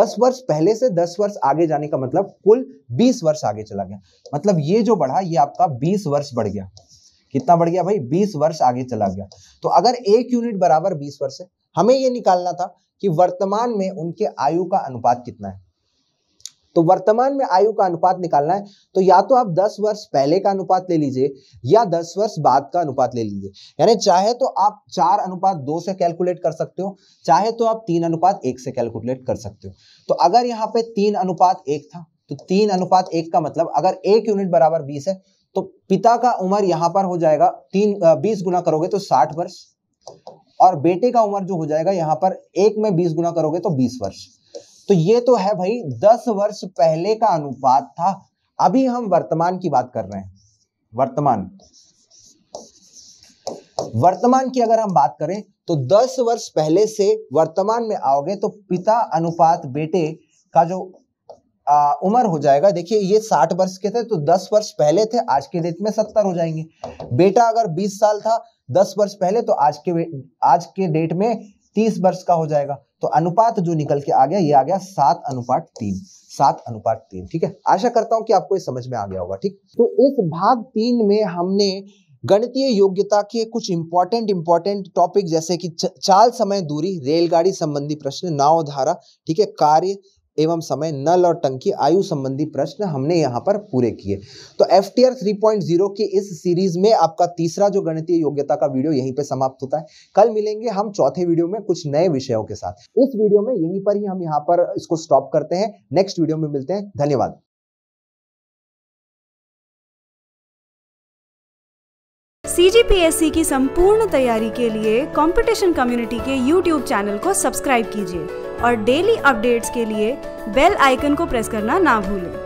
दस वर्ष पहले से दस वर्ष आगे जाने का मतलब कुल बीस वर्ष आगे चला गया मतलब ये जो बढ़ा ये आपका बीस वर्ष बढ़ गया कितना बढ़ गया भाई बीस वर्ष आगे चला गया तो अगर एक यूनिट बराबर बीस वर्ष है हमें ये निकालना था कि वर्तमान में उनके आयु का अनुपात कितना है तो वर्तमान में आयु का अनुपात निकालना है तो या तो आप 10 वर्ष पहले का अनुपात ले लीजिए या 10 वर्ष बाद का अनुपात ले लीजिए यानी चाहे तो आप चार अनुपात दो से कैलकुलेट कर सकते हो चाहे तो आप तीन अनुपात एक से कैलकुलेट कर सकते हो तो अगर यहाँ पे तीन अनुपात एक था तो तीन अनुपात एक का मतलब अगर एक यूनिट बराबर बीस है तो पिता का उम्र यहां पर हो जाएगा तीन बीस गुना करोगे तो साठ वर्ष और बेटे का उम्र जो हो जाएगा यहां पर एक में बीस गुना करोगे तो बीस वर्ष तो ये तो है भाई दस वर्ष पहले का अनुपात था अभी हम वर्तमान की बात कर रहे हैं वर्तमान वर्तमान की अगर हम बात करें तो दस वर्ष पहले से वर्तमान में आओगे तो पिता अनुपात बेटे का जो आ, उम्र हो जाएगा देखिए ये साठ वर्ष के थे तो दस वर्ष पहले थे आज के डेट में सत्तर हो जाएंगे बेटा अगर बीस साल था दस वर्ष पहले तो आज के आज के डेट में तीस वर्ष का हो जाएगा तो अनुपात जो निकल के आ गया ये आ गया सात अनुपात तीन सात अनुपात तीन ठीक है आशा करता हूं कि आपको ये समझ में आ गया होगा ठीक तो इस भाग तीन में हमने गणितीय योग्यता के कुछ इंपॉर्टेंट इंपॉर्टेंट टॉपिक जैसे कि चाल समय दूरी रेलगाड़ी संबंधी प्रश्न नाव धारा ठीक है कार्य एवं समय नल और टंकी आयु संबंधी प्रश्न हमने यहाँ पर पूरे किए तो F T R three point zero की इस सीरीज में आपका तीसरा जो गणितीय योग्यता का वीडियो यहीं पे समाप्त होता है कल मिलेंगे हम चौथे वीडियो में कुछ नए विषयों के साथ इस वीडियो में यहीं पर ही हम यहाँ पर इसको स्टॉप करते हैं नेक्स्ट वीडियो में मिलते हैं धन्यवाद सी की संपूर्ण तैयारी के लिए कंपटीशन कम्युनिटी के यूट्यूब चैनल को सब्सक्राइब कीजिए और डेली अपडेट्स के लिए बेल आइकन को प्रेस करना ना भूलें